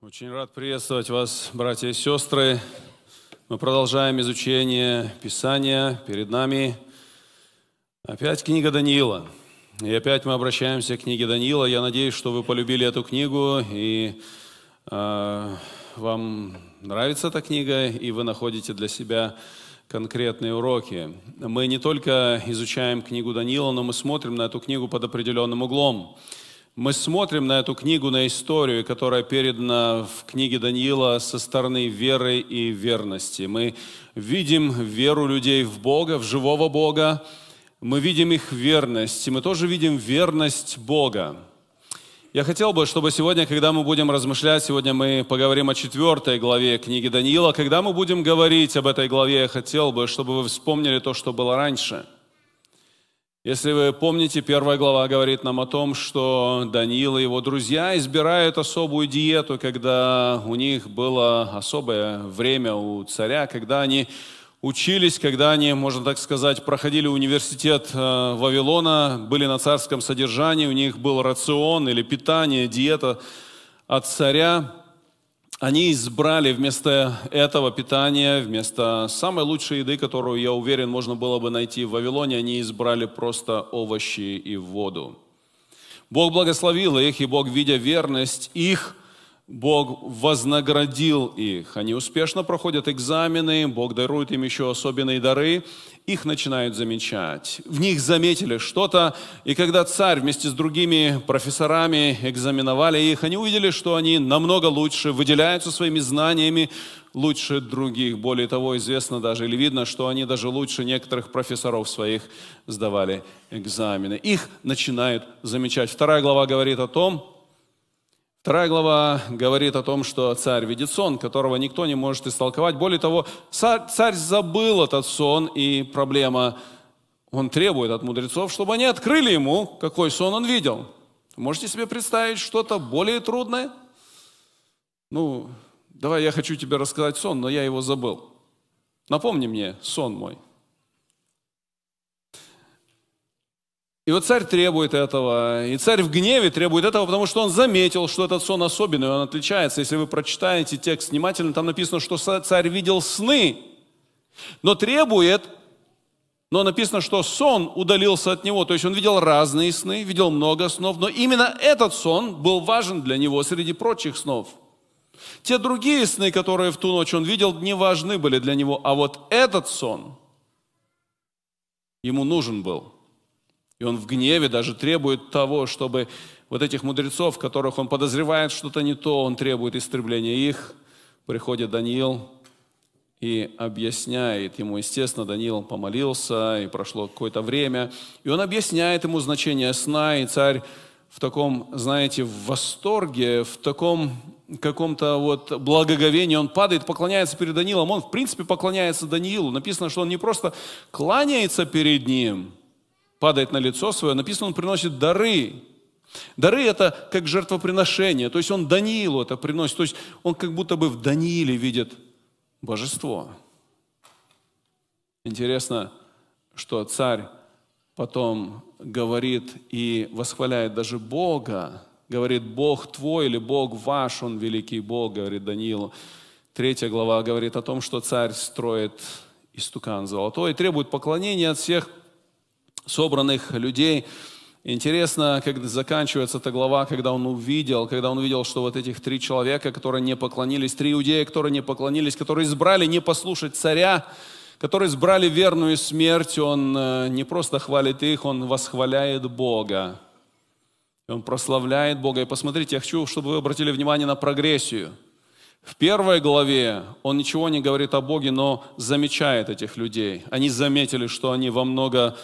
Очень рад приветствовать вас, братья и сестры. Мы продолжаем изучение Писания. Перед нами опять книга Даниила. И опять мы обращаемся к книге Даниила. Я надеюсь, что вы полюбили эту книгу и э, вам нравится эта книга, и вы находите для себя конкретные уроки. Мы не только изучаем книгу Даниила, но мы смотрим на эту книгу под определенным углом мы смотрим на эту книгу, на историю, которая передана в книге Даниила со стороны веры и верности. Мы видим веру людей в Бога, в живого Бога, мы видим их верность, и мы тоже видим верность Бога. Я хотел бы, чтобы сегодня, когда мы будем размышлять, сегодня мы поговорим о четвертой главе книги Даниила, когда мы будем говорить об этой главе, я хотел бы, чтобы вы вспомнили то, что было раньше – если вы помните, первая глава говорит нам о том, что Даниил и его друзья избирают особую диету, когда у них было особое время у царя, когда они учились, когда они, можно так сказать, проходили университет э, Вавилона, были на царском содержании, у них был рацион или питание, диета от царя они избрали вместо этого питания, вместо самой лучшей еды, которую, я уверен, можно было бы найти в Вавилоне, они избрали просто овощи и воду. Бог благословил их, и Бог, видя верность их, Бог вознаградил их. Они успешно проходят экзамены, Бог дарует им еще особенные дары, их начинают замечать. В них заметили что-то, и когда царь вместе с другими профессорами экзаменовали их, они увидели, что они намного лучше, выделяются своими знаниями, лучше других. Более того, известно даже или видно, что они даже лучше некоторых профессоров своих сдавали экзамены. Их начинают замечать. Вторая глава говорит о том, Вторая глава говорит о том, что царь видит сон, которого никто не может истолковать. Более того, царь, забыл этот сон, и проблема, он требует от мудрецов, чтобы они открыли ему, какой сон он видел. Можете себе представить что-то более трудное? Ну, давай я хочу тебе рассказать сон, но я его забыл. Напомни мне сон мой. И вот царь требует этого, и царь в гневе требует этого, потому что он заметил, что этот сон особенный, он отличается. Если вы прочитаете текст внимательно, там написано, что царь видел сны, но требует, но написано, что сон удалился от него. То есть он видел разные сны, видел много снов, но именно этот сон был важен для него среди прочих снов. Те другие сны, которые в ту ночь он видел, не важны были для него, а вот этот сон ему нужен был – и он в гневе даже требует того, чтобы вот этих мудрецов, которых он подозревает что-то не то, он требует истребления их. Приходит Даниил и объясняет ему, естественно, Даниил помолился, и прошло какое-то время, и он объясняет ему значение сна, и царь в таком, знаете, в восторге, в таком каком-то вот благоговении, он падает, поклоняется перед Даниилом, он в принципе поклоняется Даниилу. Написано, что он не просто кланяется перед ним – падает на лицо свое, написано, он приносит дары. Дары – это как жертвоприношение, то есть он Даниилу это приносит, то есть он как будто бы в Данииле видит божество. Интересно, что царь потом говорит и восхваляет даже Бога, говорит, Бог твой или Бог ваш, он великий Бог, говорит Даниилу. Третья глава говорит о том, что царь строит истукан золотой, требует поклонения от всех собранных людей. Интересно, как заканчивается эта глава, когда он увидел, когда он увидел, что вот этих три человека, которые не поклонились, три иудея, которые не поклонились, которые избрали не послушать царя, которые избрали верную смерть, он э, не просто хвалит их, он восхваляет Бога. Он прославляет Бога. И посмотрите, я хочу, чтобы вы обратили внимание на прогрессию. В первой главе он ничего не говорит о Боге, но замечает этих людей. Они заметили, что они во много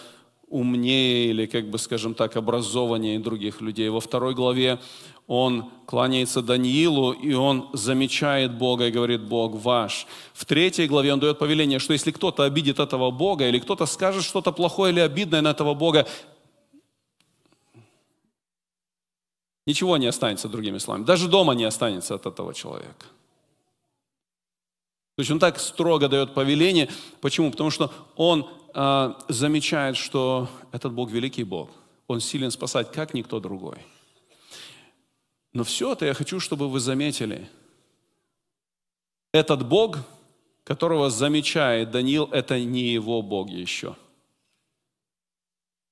умнее или, как бы, скажем так, образованнее других людей. Во второй главе он кланяется Даниилу, и он замечает Бога и говорит, Бог ваш. В третьей главе он дает повеление, что если кто-то обидит этого Бога, или кто-то скажет что-то плохое или обидное на этого Бога, ничего не останется, другими словами. Даже дома не останется от этого человека. То есть он так строго дает повеление. Почему? Потому что он э, замечает, что этот Бог великий Бог. Он силен спасать, как никто другой. Но все это я хочу, чтобы вы заметили. Этот Бог, которого замечает Даниил, это не его Бог еще.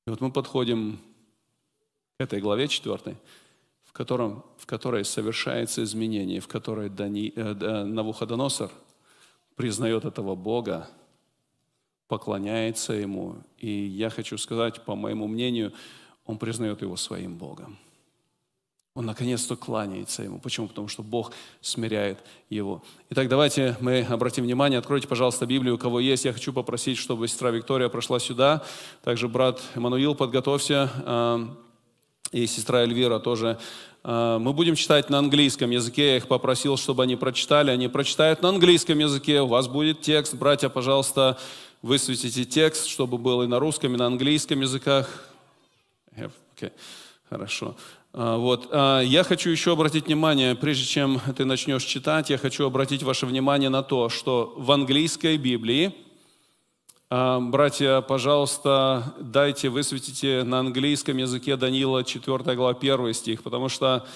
И вот мы подходим к этой главе 4, в, котором, в которой совершается изменение, в которой Дани, э, э Навуходоносор – признает этого Бога, поклоняется Ему. И я хочу сказать, по моему мнению, он признает Его своим Богом. Он наконец-то кланяется Ему. Почему? Потому что Бог смиряет Его. Итак, давайте мы обратим внимание, откройте, пожалуйста, Библию, у кого есть. Я хочу попросить, чтобы сестра Виктория прошла сюда. Также брат Эммануил, подготовься. Эм, и сестра Эльвира тоже Э, мы будем читать на английском языке. Я их попросил, чтобы они прочитали. Они прочитают на английском языке. У вас будет текст. Братья, пожалуйста, высветите текст, чтобы был и на русском, и на английском языках. Okay. Хорошо. Э, вот. Э, я хочу еще обратить внимание, прежде чем ты начнешь читать, я хочу обратить ваше внимание на то, что в английской Библии, а, братья, пожалуйста, дайте, высветите на английском языке Данила 4 глава 1 стих, потому что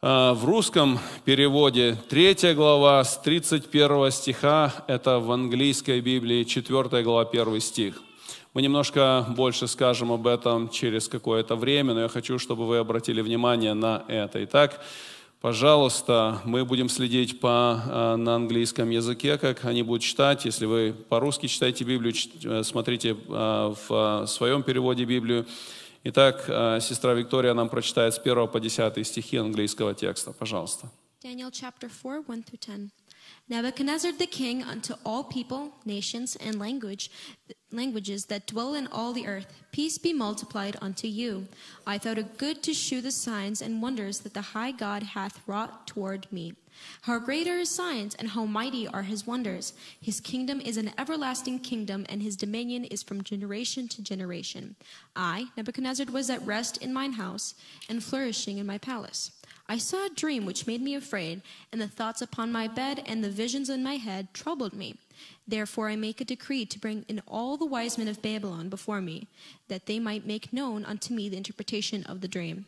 а, в русском переводе 3 глава с 31 стиха, это в английской Библии 4 глава 1 стих. Мы немножко больше скажем об этом через какое-то время, но я хочу, чтобы вы обратили внимание на это. Итак, Пожалуйста, мы будем следить по, э, на английском языке, как они будут читать. Если вы по-русски читаете Библию, э, смотрите э, в своем переводе Библию. Итак, сестра Виктория нам прочитает с 1 по 10 стихи английского текста. Пожалуйста. Daniel chapter 4, 1 through 10. Nebuchadnezzar the king unto all people, nations, and language, languages that dwell in all the earth, peace be multiplied unto you. I thought it good to shew the signs and wonders that the high God hath wrought toward me. How great are his signs, and how mighty are his wonders. His kingdom is an everlasting kingdom, and his dominion is from generation to generation. I, Nebuchadnezzar, was at rest in mine house, and flourishing in my palace. I saw a dream which made me afraid, and the thoughts upon my bed and the visions in my head troubled me. Therefore I make a decree to bring in all the wise men of Babylon before me, that they might make known unto me the interpretation of the dream.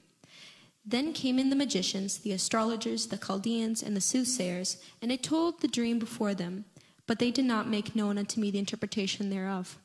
Then came in the magicians, the astrologers, the Chaldeans, and the soothsayers, and I told the dream before them, but they did not make known unto me the interpretation thereof.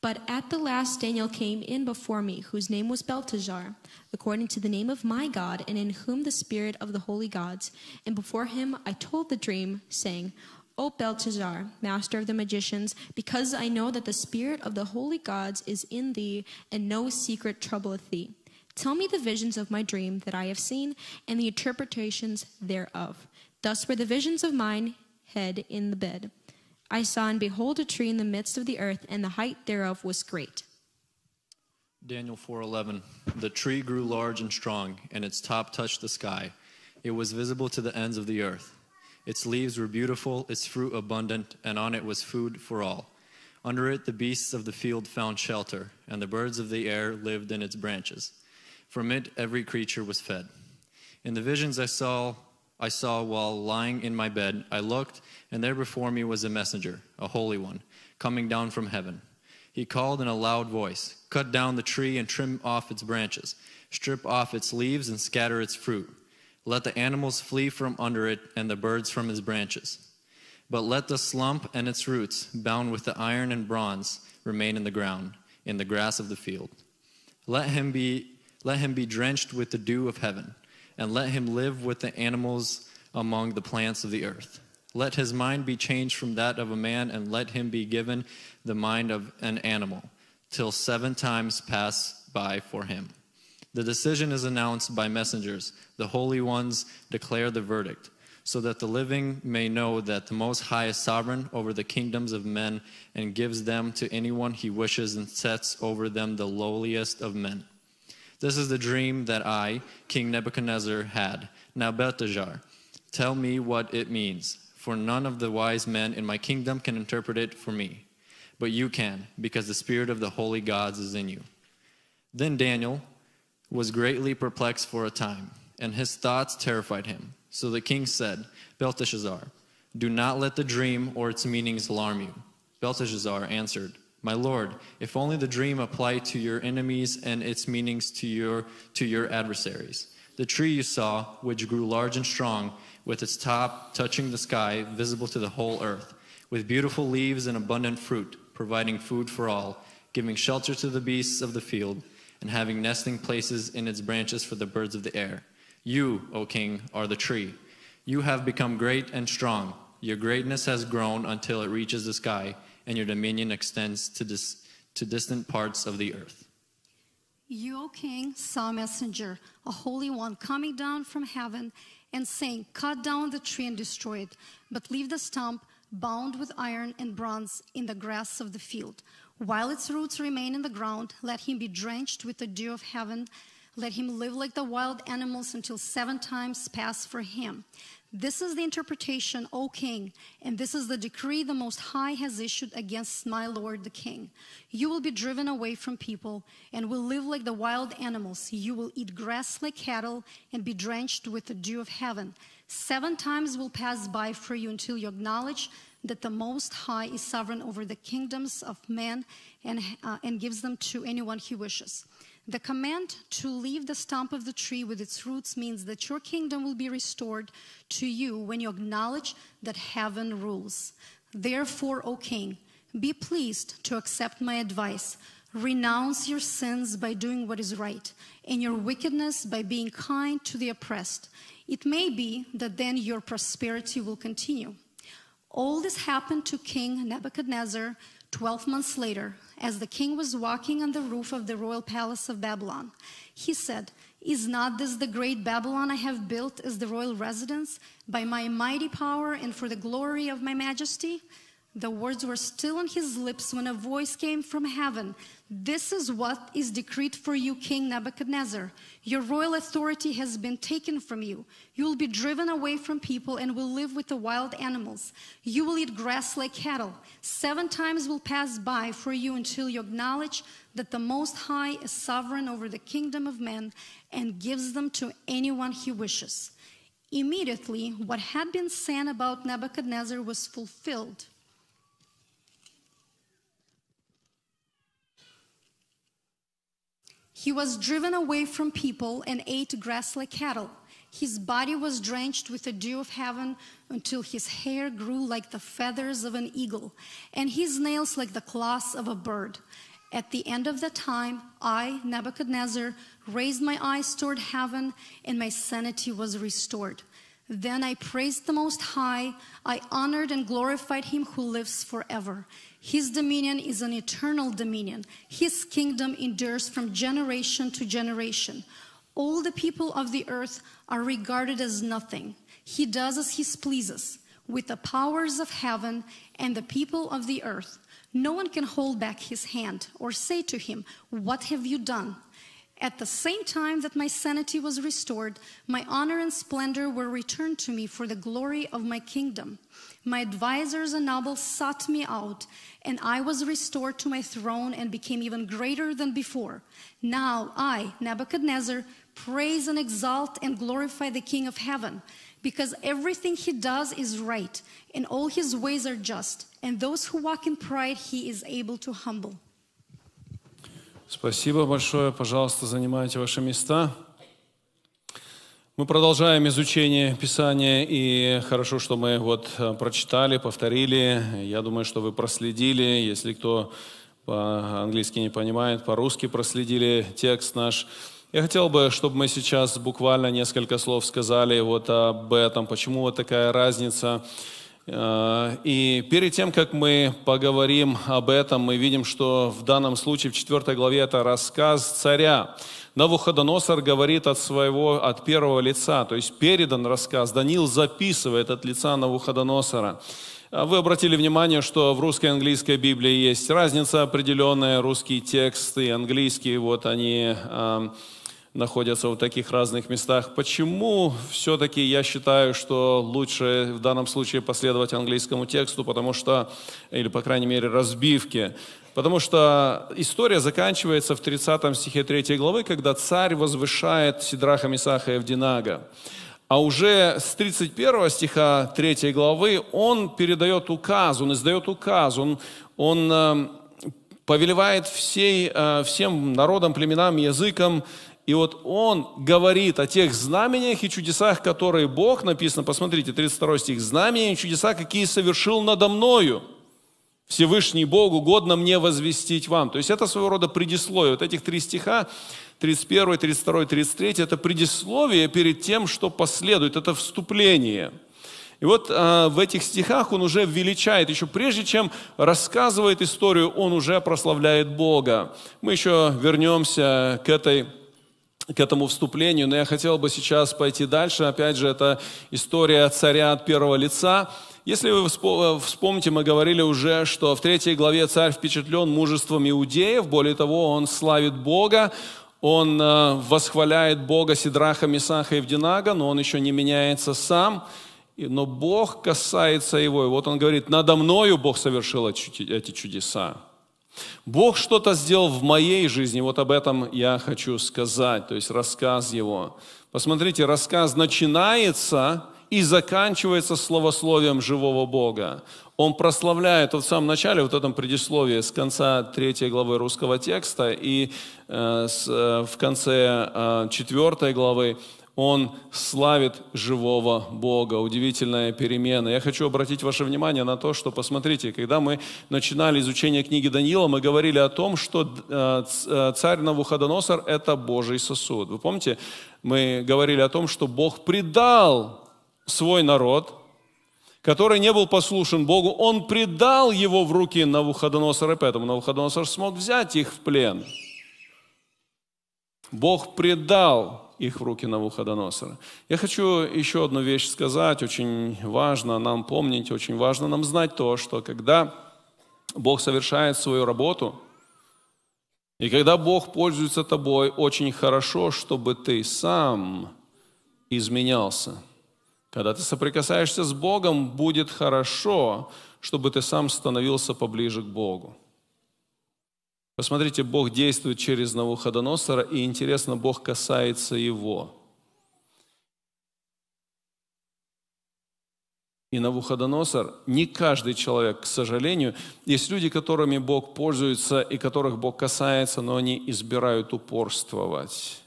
But at the last Daniel came in before me, whose name was Belteshazzar, according to the name of my God, and in whom the spirit of the holy gods. And before him I told the dream, saying, O Belteshazzar, master of the magicians, because I know that the spirit of the holy gods is in thee, and no secret troubleth thee. Tell me the visions of my dream that I have seen, and the interpretations thereof. Thus were the visions of mine head in the bed. I saw and behold a tree in the midst of the earth, and the height thereof was great. Daniel 4:11 The tree grew large and strong, and its top touched the sky. It was visible to the ends of the earth. Its leaves were beautiful, its fruit abundant, and on it was food for all. Under it the beasts of the field found shelter, and the birds of the air lived in its branches. From it every creature was fed. In the visions I saw I saw while lying in my bed. I looked, and there before me was a messenger, a holy one, coming down from heaven. He called in a loud voice Cut down the tree and trim off its branches, strip off its leaves and scatter its fruit. Let the animals flee from under it and the birds from its branches. But let the slump and its roots, bound with the iron and bronze, remain in the ground, in the grass of the field. Let him be, let him be drenched with the dew of heaven and let him live with the animals among the plants of the earth. Let his mind be changed from that of a man, and let him be given the mind of an animal, till seven times pass by for him. The decision is announced by messengers. The holy ones declare the verdict, so that the living may know that the Most High is sovereign over the kingdoms of men and gives them to anyone he wishes and sets over them the lowliest of men. This is the dream that I, King Nebuchadnezzar, had. Now, Belteshazzar, tell me what it means, for none of the wise men in my kingdom can interpret it for me. But you can, because the spirit of the holy gods is in you. Then Daniel was greatly perplexed for a time, and his thoughts terrified him. So the king said, Belteshazzar, do not let the dream or its meanings alarm you. Belteshazzar answered, my Lord, if only the dream applied to your enemies and its meanings to your, to your adversaries. The tree you saw, which grew large and strong, with its top touching the sky, visible to the whole earth, with beautiful leaves and abundant fruit, providing food for all, giving shelter to the beasts of the field, and having nesting places in its branches for the birds of the air. You, O king, are the tree. You have become great and strong. Your greatness has grown until it reaches the sky and your dominion extends to, dis to distant parts of the earth. You, O king, saw a messenger, a holy one, coming down from heaven and saying, Cut down the tree and destroy it, but leave the stump bound with iron and bronze in the grass of the field. While its roots remain in the ground, let him be drenched with the dew of heaven. Let him live like the wild animals until seven times pass for him. This is the interpretation, O king, and this is the decree the Most High has issued against my lord the king. You will be driven away from people and will live like the wild animals. You will eat grass like cattle and be drenched with the dew of heaven. Seven times will pass by for you until you acknowledge that the Most High is sovereign over the kingdoms of men and, uh, and gives them to anyone he wishes. The command to leave the stump of the tree with its roots means that your kingdom will be restored to you when you acknowledge that heaven rules. Therefore, O king, be pleased to accept my advice. Renounce your sins by doing what is right, and your wickedness by being kind to the oppressed. It may be that then your prosperity will continue. All this happened to King Nebuchadnezzar Twelve months later, as the king was walking on the roof of the royal palace of Babylon, he said, Is not this the great Babylon I have built as the royal residence by my mighty power and for the glory of my majesty? The words were still on his lips when a voice came from heaven. This is what is decreed for you, King Nebuchadnezzar. Your royal authority has been taken from you. You will be driven away from people and will live with the wild animals. You will eat grass like cattle. Seven times will pass by for you until you acknowledge that the Most High is sovereign over the kingdom of men and gives them to anyone he wishes. Immediately, what had been said about Nebuchadnezzar was fulfilled He was driven away from people and ate grass like cattle. His body was drenched with the dew of heaven until his hair grew like the feathers of an eagle, and his nails like the claws of a bird. At the end of the time, I, Nebuchadnezzar, raised my eyes toward heaven, and my sanity was restored. Then I praised the Most High. I honored and glorified him who lives forever. His dominion is an eternal dominion. His kingdom endures from generation to generation. All the people of the earth are regarded as nothing. He does as he pleases with the powers of heaven and the people of the earth. No one can hold back his hand or say to him, What have you done? At the same time that my sanity was restored, my honor and splendor were returned to me for the glory of my kingdom. My advisors and nobles sought me out, and I was restored to my throne and became even greater than before. Now I, Nebuchadnezzar, praise and exalt and glorify the King of heaven, because everything he does is right, and all his ways are just, and those who walk in pride he is able to humble. Спасибо большое. Пожалуйста, занимайте ваши места. Мы продолжаем изучение Писания, и хорошо, что мы вот э, прочитали, повторили. Я думаю, что вы проследили, если кто по-английски не понимает, по-русски проследили текст наш. Я хотел бы, чтобы мы сейчас буквально несколько слов сказали вот об этом, почему вот такая разница. Э, и перед тем, как мы поговорим об этом, мы видим, что в данном случае в 4 главе это рассказ царя. Навуходоносор говорит от своего, от первого лица, то есть передан рассказ. Даниил записывает от лица Навуходоносора. А вы обратили внимание, что в русской и английской Библии есть разница определенная, русский текст и английский, вот они э, находятся в таких разных местах. Почему все-таки я считаю, что лучше в данном случае последовать английскому тексту, потому что, или по крайней мере разбивке, Потому что история заканчивается в 30 стихе 3 главы, когда царь возвышает Сидраха, Мисаха и Авдинага. А уже с 31 стиха 3 главы он передает указ, он издает указ, он, он э, повелевает всей, э, всем народам, племенам, языкам. И вот он говорит о тех знамениях и чудесах, которые Бог, написано, посмотрите, 32 стих, знамения и чудеса, какие совершил надо мною – Всевышний Бог, угодно мне возвестить вам. То есть это своего рода предисловие. Вот этих три стиха, 31, 32, 33, это предисловие перед тем, что последует, это вступление. И вот э, в этих стихах он уже величает, еще прежде чем рассказывает историю, он уже прославляет Бога. Мы еще вернемся к этой к этому вступлению, но я хотел бы сейчас пойти дальше. Опять же, это история царя от первого лица. Если вы э, вспомните, мы говорили уже, что в третьей главе царь впечатлен мужеством иудеев, более того, он славит Бога, он э, восхваляет Бога Сидраха, Месаха и Евдинага, но он еще не меняется сам, но Бог касается его. И вот он говорит, надо мною Бог совершил эти чудеса. Бог что-то сделал в моей жизни, вот об этом я хочу сказать, то есть рассказ его. Посмотрите, рассказ начинается и заканчивается словословием живого Бога. Он прославляет вот в самом начале, вот в этом предисловии с конца третьей главы русского текста и э, с, э, в конце э, главы он славит живого Бога. Удивительная перемена. Я хочу обратить ваше внимание на то, что, посмотрите, когда мы начинали изучение книги Даниила, мы говорили о том, что э, э, царь Навуходоносор – это Божий сосуд. Вы помните, мы говорили о том, что Бог предал свой народ, который не был послушен Богу, он предал его в руки Навуходоносора, поэтому Навуходоносор смог взять их в плен. Бог предал их в руки Навуходоносора. Я хочу еще одну вещь сказать, очень важно нам помнить, очень важно нам знать то, что когда Бог совершает свою работу, и когда Бог пользуется тобой, очень хорошо, чтобы ты сам изменялся – когда ты соприкасаешься с Богом, будет хорошо, чтобы ты сам становился поближе к Богу. Посмотрите, Бог действует через Навуходоносора, и интересно, Бог касается его. И Навуходоносор, не каждый человек, к сожалению, есть люди, которыми Бог пользуется и которых Бог касается, но они избирают упорствовать.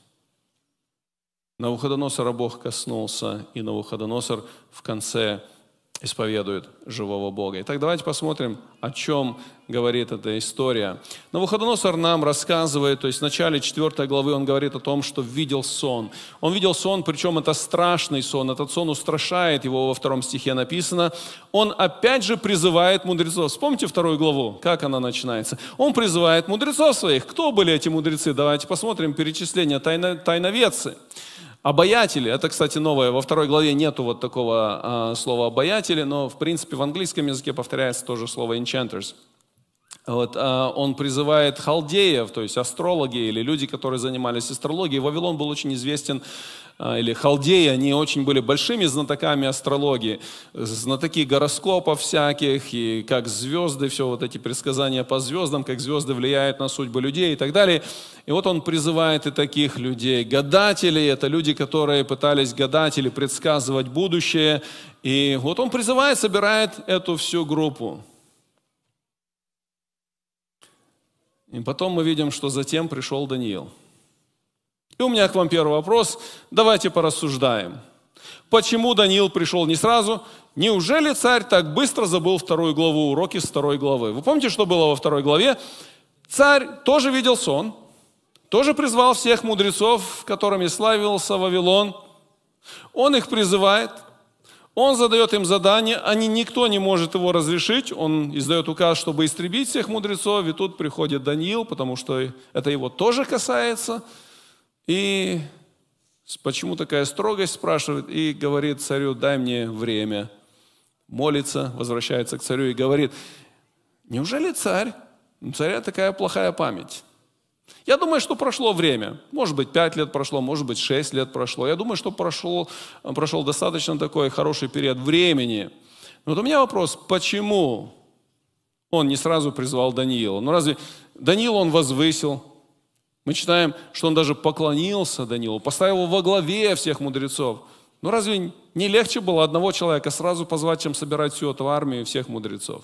Навуходоносора Бог коснулся, и Навуходоносор в конце исповедует живого Бога. Итак, давайте посмотрим, о чем говорит эта история. Навуходоносор нам рассказывает, то есть в начале 4 главы он говорит о том, что видел сон. Он видел сон, причем это страшный сон, этот сон устрашает его, во втором стихе написано. Он опять же призывает мудрецов. Вспомните вторую главу, как она начинается. Он призывает мудрецов своих. Кто были эти мудрецы? Давайте посмотрим перечисление. Тайно, тайноведцы. Обаятели, это, кстати, новое, во второй главе нету вот такого э, слова обаятели, но, в принципе, в английском языке повторяется тоже слово enchanters. Вот, э, он призывает халдеев, то есть астрологи или люди, которые занимались астрологией. Вавилон был очень известен а, или халдеи, они очень были большими знатоками астрологии, знатоки гороскопов всяких, и как звезды, все вот эти предсказания по звездам, как звезды влияют на судьбы людей и так далее. И вот он призывает и таких людей. Гадатели – это люди, которые пытались гадать или предсказывать будущее. И вот он призывает, собирает эту всю группу. И потом мы видим, что затем пришел Даниил – и у меня к вам первый вопрос. Давайте порассуждаем. Почему Даниил пришел не сразу? Неужели царь так быстро забыл вторую главу, уроки с второй главы? Вы помните, что было во второй главе? Царь тоже видел сон, тоже призвал всех мудрецов, которыми славился Вавилон. Он их призывает, он задает им задание, они никто не может его разрешить, он издает указ, чтобы истребить всех мудрецов, и тут приходит Даниил, потому что это его тоже касается – и почему такая строгость, спрашивает, и говорит царю, дай мне время. Молится, возвращается к царю и говорит, неужели царь, у царя такая плохая память? Я думаю, что прошло время. Может быть, пять лет прошло, может быть, шесть лет прошло. Я думаю, что прошло, прошел достаточно такой хороший период времени. Но вот у меня вопрос, почему он не сразу призвал Даниила? Ну разве Даниил он возвысил, мы читаем, что он даже поклонился Данилу, поставил его во главе всех мудрецов. Ну разве не легче было одного человека сразу позвать, чем собирать всю эту армию всех мудрецов?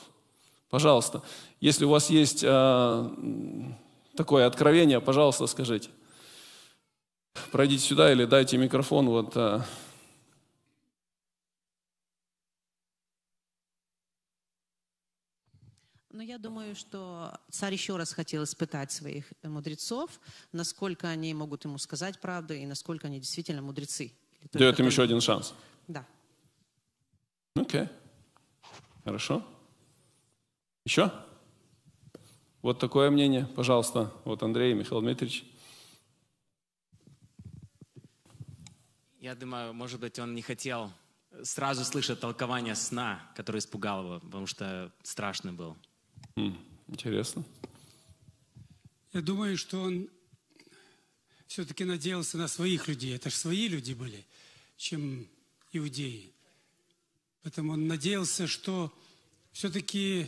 Пожалуйста, если у вас есть э, такое откровение, пожалуйста, скажите. Пройдите сюда или дайте микрофон вот э, Но я думаю, что царь еще раз хотел испытать своих э, мудрецов, насколько они могут ему сказать правду и насколько они действительно мудрецы. Дает им еще один шанс. Да. Окей. Okay. Хорошо. Еще? Вот такое мнение, пожалуйста. Вот Андрей Михаил Дмитриевич. Я думаю, может быть, он не хотел сразу слышать толкование сна, которое испугало его, потому что страшный был. Интересно. Я думаю, что он все-таки надеялся на своих людей. Это же свои люди были, чем иудеи. Поэтому он надеялся, что все-таки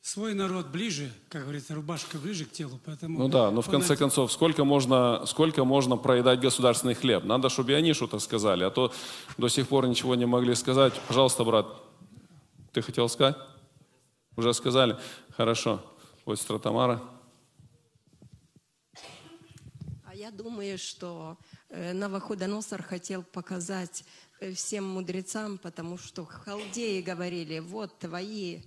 свой народ ближе, как говорится, рубашка ближе к телу, поэтому... Ну да, но в конце над... концов, сколько можно, сколько можно проедать государственный хлеб? Надо, чтобы и они что-то сказали, а то до сих пор ничего не могли сказать. Пожалуйста, брат, ты хотел сказать? Уже сказали. Хорошо. Остра Тамара. А я думаю, что э, Новоходоносор хотел показать э, всем мудрецам, потому что халдеи говорили, вот твои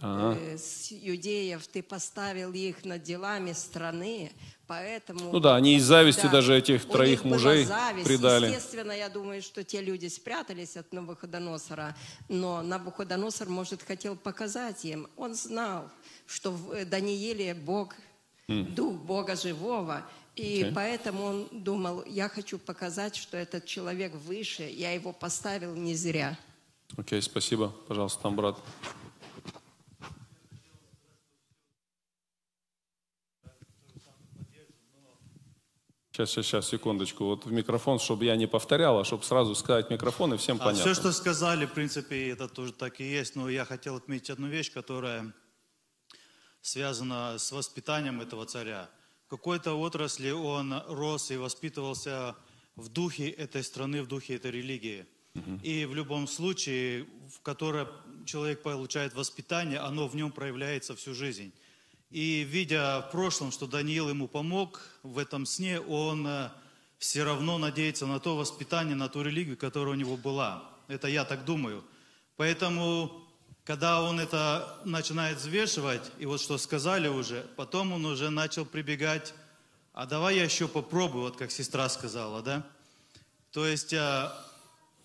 а. с иудеев, ты поставил их над делами страны, поэтому... Ну да, они из зависти да, даже этих троих мужей зависть. предали. Естественно, я думаю, что те люди спрятались от Навуходоносора, но Навуходоносор, может, хотел показать им. Он знал, что в э, Данииле Бог, mm. Дух Бога Живого, и okay. поэтому он думал, я хочу показать, что этот человек выше, я его поставил не зря. Окей, okay, спасибо. Пожалуйста, там брат. Сейчас, сейчас, сейчас, секундочку. Вот в микрофон, чтобы я не повторял, а чтобы сразу сказать микрофон, и всем а понятно. Все, что сказали, в принципе, это тоже так и есть. Но я хотел отметить одну вещь, которая связана с воспитанием этого царя. В какой-то отрасли он рос и воспитывался в духе этой страны, в духе этой религии. Угу. И в любом случае, в которое человек получает воспитание, оно в нем проявляется всю жизнь. И видя в прошлом, что Даниил ему помог в этом сне, он э, все равно надеется на то воспитание, на ту религию, которая у него была. Это я так думаю. Поэтому, когда он это начинает взвешивать, и вот что сказали уже, потом он уже начал прибегать, а давай я еще попробую, вот как сестра сказала, да? То есть э,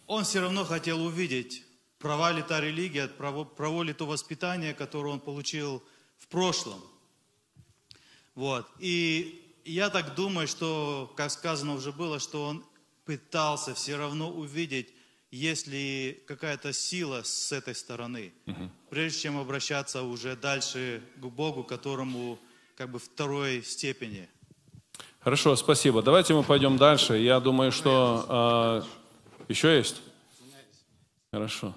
он все равно хотел увидеть, права ли та религия, право, право ли то воспитание, которое он получил – в прошлом. Вот. И я так думаю, что, как сказано уже было, что он пытался все равно увидеть, есть ли какая-то сила с этой стороны, угу. прежде чем обращаться уже дальше к Богу, которому как бы второй степени. Хорошо, спасибо. Давайте мы пойдем дальше. Я думаю, что э, а, еще есть. Хорошо.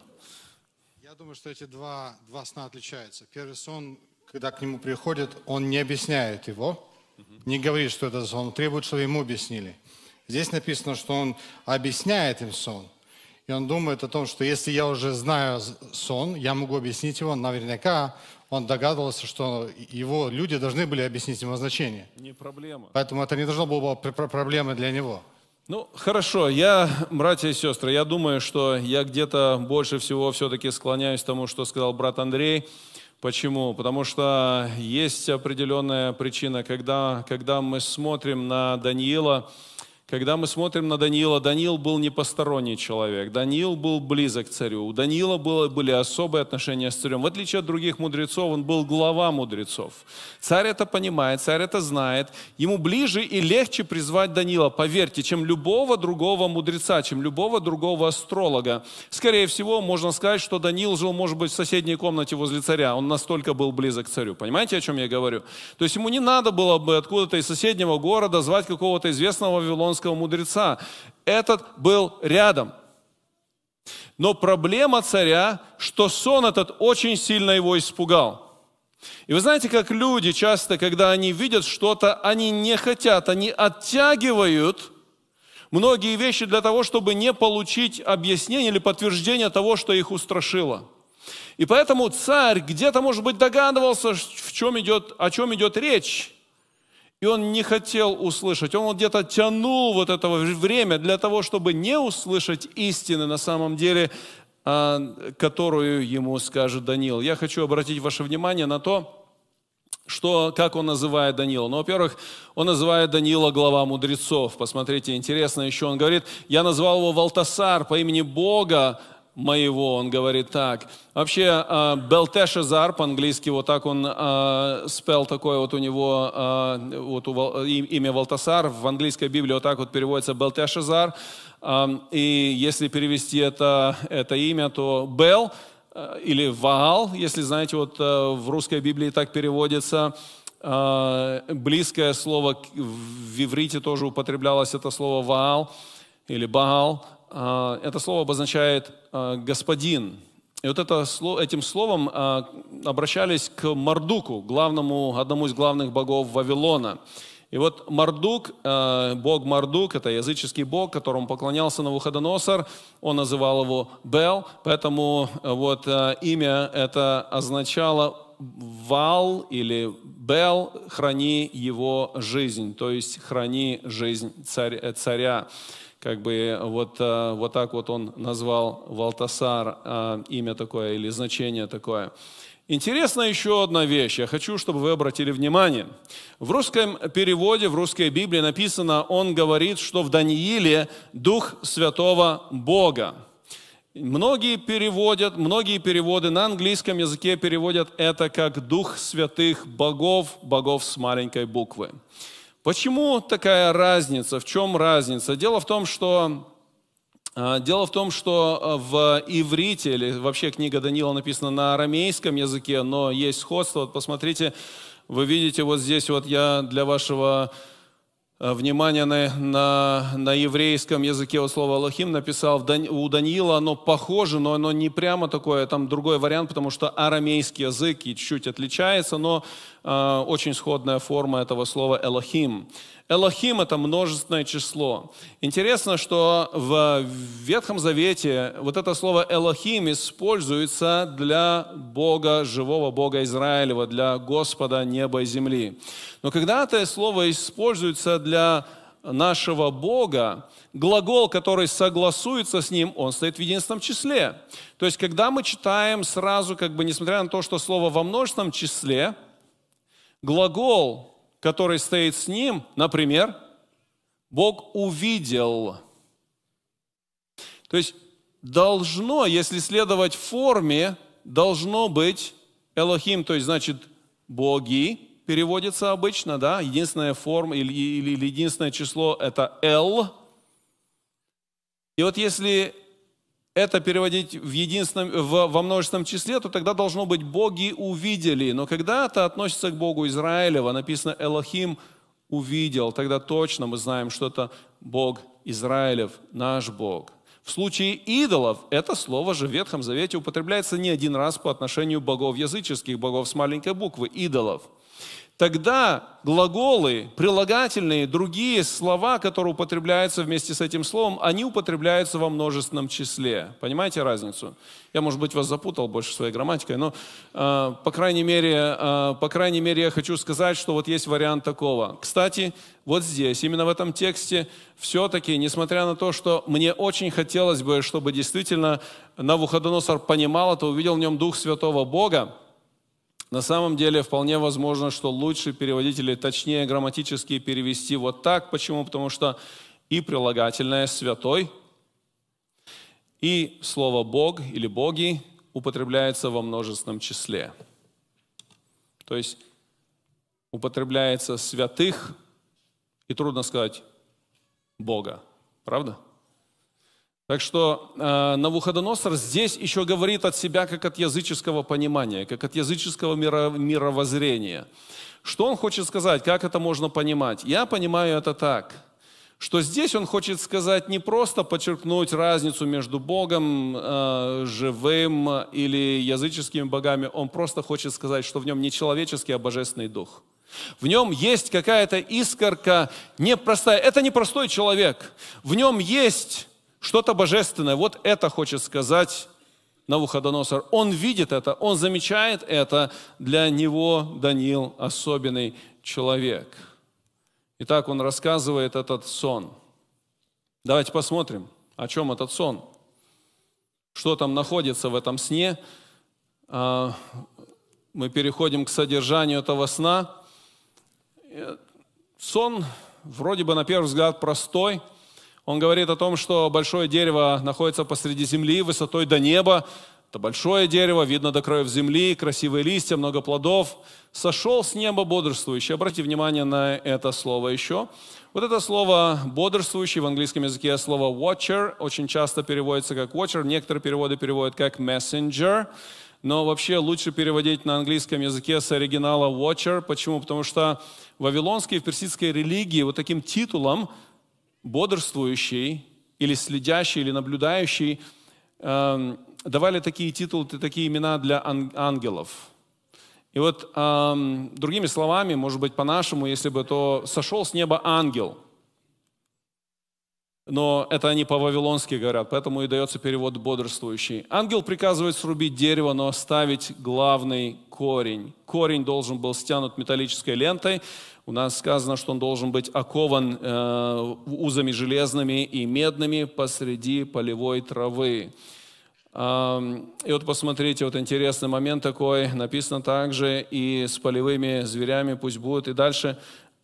Я думаю, что эти два, два сна отличаются. Первый сон когда к нему приходят, он не объясняет его, не говорит, что это сон, он требует, чтобы ему объяснили. Здесь написано, что он объясняет им сон. И он думает о том, что если я уже знаю сон, я могу объяснить его. Наверняка он догадывался, что его люди должны были объяснить ему значение. Не проблема. Поэтому это не должно было быть проблемой для него. Ну, хорошо, я, братья и сестры, я думаю, что я где-то больше всего все-таки склоняюсь к тому, что сказал брат Андрей. Почему? Потому что есть определенная причина, когда, когда мы смотрим на Даниила, когда мы смотрим на Даниила, Даниил был не посторонний человек, Даниил был близок к царю, у Даниила было, были особые отношения с царем. В отличие от других мудрецов, он был глава мудрецов. Царь это понимает, царь это знает, ему ближе и легче призвать Даниила, поверьте, чем любого другого мудреца, чем любого другого астролога. Скорее всего, можно сказать, что Даниил жил, может быть, в соседней комнате возле царя, он настолько был близок к царю. Понимаете, о чем я говорю? То есть ему не надо было бы откуда-то из соседнего города звать какого-то известного вавилонского вавилонского мудреца. Этот был рядом. Но проблема царя, что сон этот очень сильно его испугал. И вы знаете, как люди часто, когда они видят что-то, они не хотят, они оттягивают многие вещи для того, чтобы не получить объяснение или подтверждение того, что их устрашило. И поэтому царь где-то, может быть, догадывался, в чем идет, о чем идет речь. И он не хотел услышать. Он где-то тянул вот этого время для того, чтобы не услышать истины на самом деле, а, которую ему скажет Даниил. Я хочу обратить ваше внимание на то, что, как он называет Даниила? Ну, во-первых, он называет Даниила глава мудрецов. Посмотрите, интересно еще, он говорит, я назвал его Валтасар по имени Бога, моего, он говорит так. Вообще, а, Белтешезар, по-английски, вот так он а, спел такое вот у него, а, вот имя Валтасар, в английской Библии вот так вот переводится Белтешезар. И если перевести это, это имя, то Бел или Ваал, если знаете, вот в русской Библии так переводится, близкое слово в иврите тоже употреблялось это слово Ваал или Баал, а, это слово обозначает а, «господин». И вот это, этим словом а, обращались к Мардуку, главному, одному из главных богов Вавилона. И вот Мардук, бог Мардук, это языческий бог, которому поклонялся Навуходоносор, он называл его Бел, поэтому вот имя это означало Вал или Бел, храни его жизнь, то есть храни жизнь э, царя как бы э, вот, э, вот так вот он назвал Валтасар э, имя такое или значение такое. Интересна еще одна вещь, я хочу, чтобы вы обратили внимание. В русском переводе, в русской Библии написано, он говорит, что в Данииле Дух Святого Бога. Многие переводят, многие переводы на английском языке переводят это как Дух Святых Богов, Богов с маленькой буквы. Почему такая разница? В чем разница? Дело в том, что а, Дело в том, что а, в иврите, или вообще книга Даниила написана на арамейском языке, но есть сходство. Вот посмотрите, вы видите вот здесь, вот я для вашего Э, внимание на, на, на еврейском языке у слова «лохим» написал, у Даниила оно похоже, но оно не прямо такое, там другой вариант, потому что арамейский язык чуть чуть отличается, но э, очень сходная форма этого слова «элохим». Элохим – это множественное число. Интересно, что в Ветхом Завете вот это слово «элохим» используется для Бога, живого Бога Израилева, для Господа неба и земли. Но когда это слово используется для нашего Бога, глагол, который согласуется с ним, он стоит в единственном числе. То есть, когда мы читаем сразу, как бы, несмотря на то, что слово во множественном числе, глагол который стоит с ним, например, Бог увидел. То есть должно, если следовать форме, должно быть Элохим, то есть значит боги, переводится обычно, да, единственная форма или, или, единственное число – это Эл. И вот если это переводить в единственном, в, во множественном числе, то тогда должно быть «боги увидели». Но когда это относится к Богу Израилева, написано «Элохим увидел», тогда точно мы знаем, что это Бог Израилев, наш Бог. В случае идолов это слово же в Ветхом Завете употребляется не один раз по отношению богов языческих, богов с маленькой буквы, идолов – тогда глаголы, прилагательные, другие слова, которые употребляются вместе с этим словом, они употребляются во множественном числе. Понимаете разницу? Я, может быть, вас запутал больше своей грамматикой, но, э, по, крайней мере, э, по крайней мере, я хочу сказать, что вот есть вариант такого. Кстати, вот здесь, именно в этом тексте, все-таки, несмотря на то, что мне очень хотелось бы, чтобы действительно Навуходоносор понимал это, увидел в нем Дух Святого Бога, на самом деле вполне возможно, что лучше переводители точнее грамматически перевести вот так. Почему? Потому что и прилагательное «святой», и слово «бог» или «боги» употребляется во множественном числе. То есть употребляется «святых», и трудно сказать «бога». Правда? Так что э, Навуходоносор здесь еще говорит от себя как от языческого понимания, как от языческого миро, мировоззрения. Что он хочет сказать, как это можно понимать? Я понимаю это так, что здесь он хочет сказать не просто подчеркнуть разницу между Богом э, живым или языческими богами, он просто хочет сказать, что в нем не человеческий, а божественный дух. В нем есть какая-то искорка непростая. Это непростой человек. В нем есть что-то божественное. Вот это хочет сказать Навуходоносор. Он видит это, он замечает это. Для него Даниил особенный человек. Итак, он рассказывает этот сон. Давайте посмотрим, о чем этот сон. Что там находится в этом сне. А, мы переходим к содержанию этого сна. Э, сон вроде бы на первый взгляд простой – он говорит о том, что большое дерево находится посреди земли, высотой до неба. Это большое дерево, видно до краев земли, красивые листья, много плодов. Сошел с неба бодрствующий. Обратите внимание на это слово еще. Вот это слово «бодрствующий» в английском языке слово «watcher» очень часто переводится как «watcher», некоторые переводы переводят как «messenger», но вообще лучше переводить на английском языке с оригинала «watcher». Почему? Потому что в вавилонской и в персидской религии вот таким титулом бодрствующий или следящий или наблюдающий эм, давали такие титулы, такие имена для ангелов. И вот эм, другими словами, может быть по-нашему, если бы то сошел с неба ангел. Но это они по-вавилонски говорят, поэтому и дается перевод бодрствующий. Ангел приказывает срубить дерево, но оставить главный корень. Корень должен был стянут металлической лентой, у нас сказано, что он должен быть окован э, узами железными и медными посреди полевой травы. Э, и вот посмотрите, вот интересный момент такой, написано также, и с полевыми зверями пусть будет. И дальше,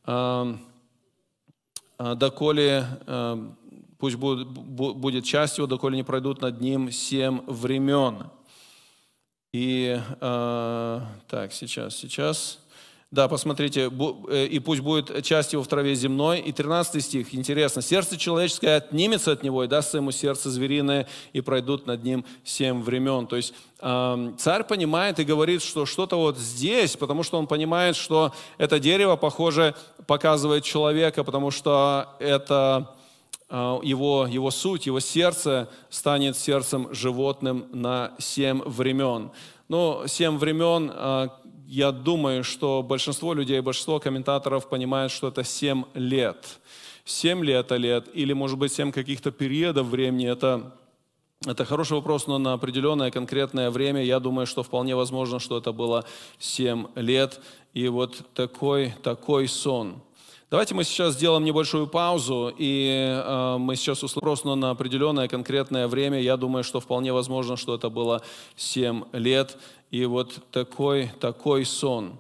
э, доколе, э, пусть будет, будет часть его, доколе не пройдут над ним семь времен. И э, так, сейчас, сейчас. Да, посмотрите, э, и пусть будет часть его в траве земной. И 13 стих, интересно. Сердце человеческое отнимется от него, и даст ему сердце звериное, и пройдут над ним семь времен. То есть царь понимает и говорит, что что-то вот здесь, потому что он понимает, что это дерево, похоже, показывает человека, потому что это а, его, его суть, его сердце станет сердцем животным на семь времен. Ну, семь времен, а, я думаю, что большинство людей, большинство комментаторов понимают, что это 7 лет. 7 ли это лет, или, может быть, 7 каких-то периодов времени, это, это хороший вопрос, но на определенное конкретное время, я думаю, что вполне возможно, что это было 7 лет, и вот такой, такой сон. Давайте мы сейчас сделаем небольшую паузу, и э, мы сейчас услышим вопрос, но на определенное конкретное время, я думаю, что вполне возможно, что это было 7 лет, и вот такой, такой сон.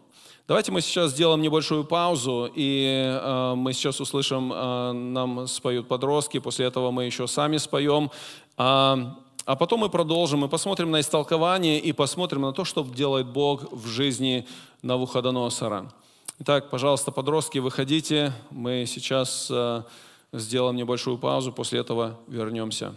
Давайте мы сейчас сделаем небольшую паузу, и э, мы сейчас услышим, э, нам споют подростки, после этого мы еще сами споем. Э, а потом мы продолжим, мы посмотрим на истолкование и посмотрим на то, что делает Бог в жизни Навуходоносора. Итак, пожалуйста, подростки, выходите. Мы сейчас э, сделаем небольшую паузу, после этого вернемся.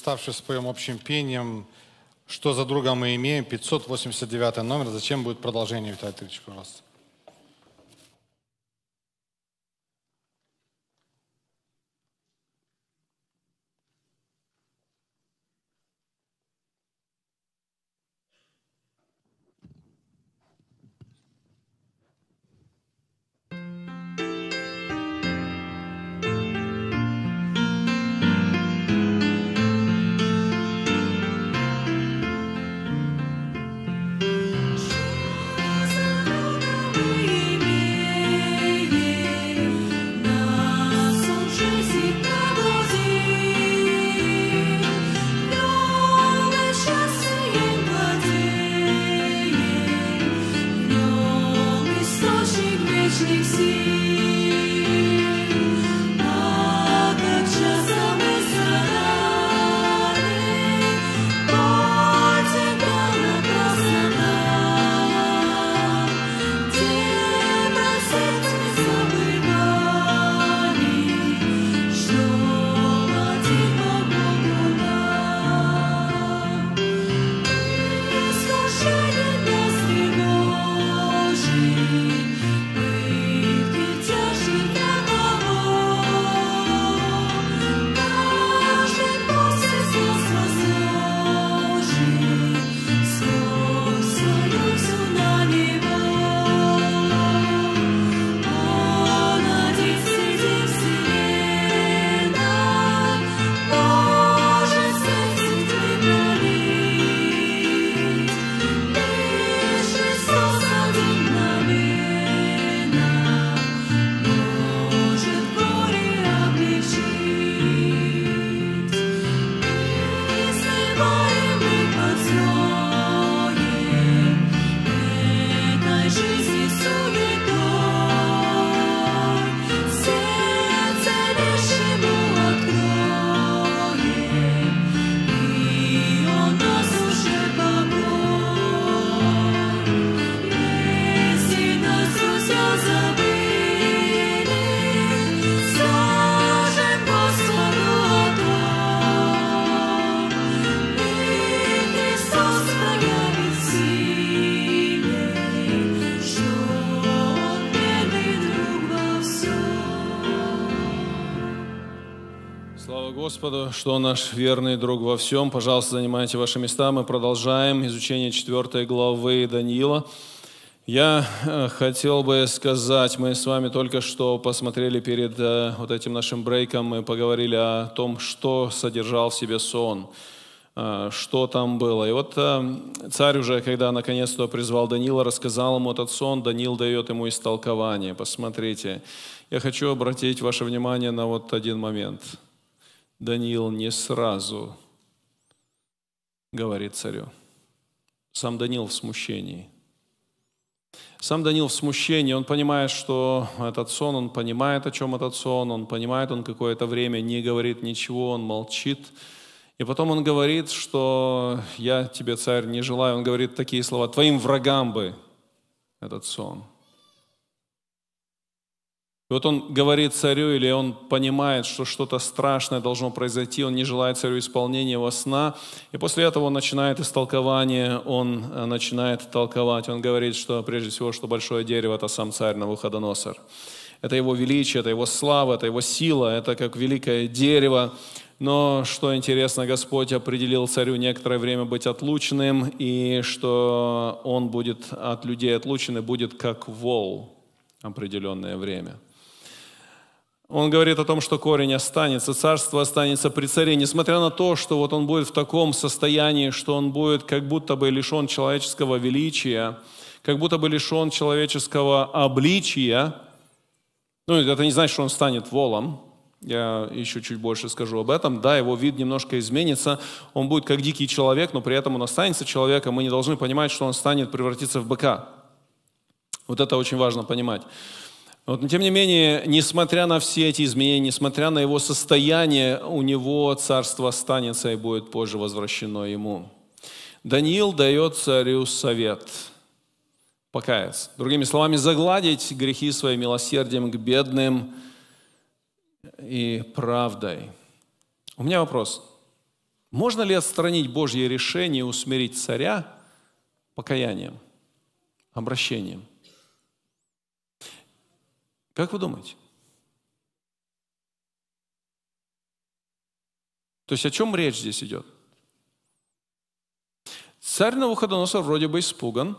уставший своим общим пением, что за друга мы имеем, 589 номер, зачем будет продолжение, Виталий Ильич, пожалуйста. Господу, что Он наш верный друг во всем. Пожалуйста, занимайте ваши места. Мы продолжаем изучение 4 главы Даниила. Я э, хотел бы сказать, мы с вами только что посмотрели перед э, вот этим нашим брейком, мы поговорили о том, что содержал в себе сон, э, что там было. И вот царь уже, когда наконец-то призвал Даниила, рассказал ему этот сон, Даниил дает ему истолкование. Посмотрите, я хочу обратить ваше внимание на вот один момент – Даниил не сразу говорит царю. Сам Даниил в смущении. Сам Даниил в смущении, он понимает, что этот сон, он понимает, о чем этот сон, он понимает, он какое-то время не говорит ничего, он молчит. И потом он говорит, что я тебе, царь, не желаю. Он говорит такие слова, твоим врагам бы этот сон. И вот он говорит царю, или он понимает, что что-то страшное должно произойти, он не желает царю исполнения его сна. И после этого он начинает истолкование, он э, начинает толковать. Он говорит, что прежде всего, что большое дерево – это сам царь Навуходоносор. Это его величие, это его слава, это его сила, это как великое дерево. Но, что интересно, Господь определил царю некоторое время быть отлученным, и что он будет от людей отлучен и будет как вол определенное время – он говорит о том, что корень останется, царство останется при царе, несмотря на то, что вот он будет в таком состоянии, что он будет как будто бы лишен человеческого величия, как будто бы лишен человеческого обличия. Ну, это не значит, что он станет волом. Я еще чуть больше скажу об этом. Да, его вид немножко изменится. Он будет как дикий человек, но при этом он останется человеком. Мы не должны понимать, что он станет превратиться в быка. Вот это очень важно понимать. Вот, но тем не менее, несмотря на все эти изменения, несмотря на его состояние, у него царство останется и будет позже возвращено ему. Даниил дает царю совет покаяться. Другими словами, загладить грехи своим милосердием к бедным и правдой. У меня вопрос. Можно ли отстранить Божье решение усмирить царя покаянием, обращением? Как вы думаете? То есть о чем речь здесь идет? Царь Навуходоносор вроде бы испуган.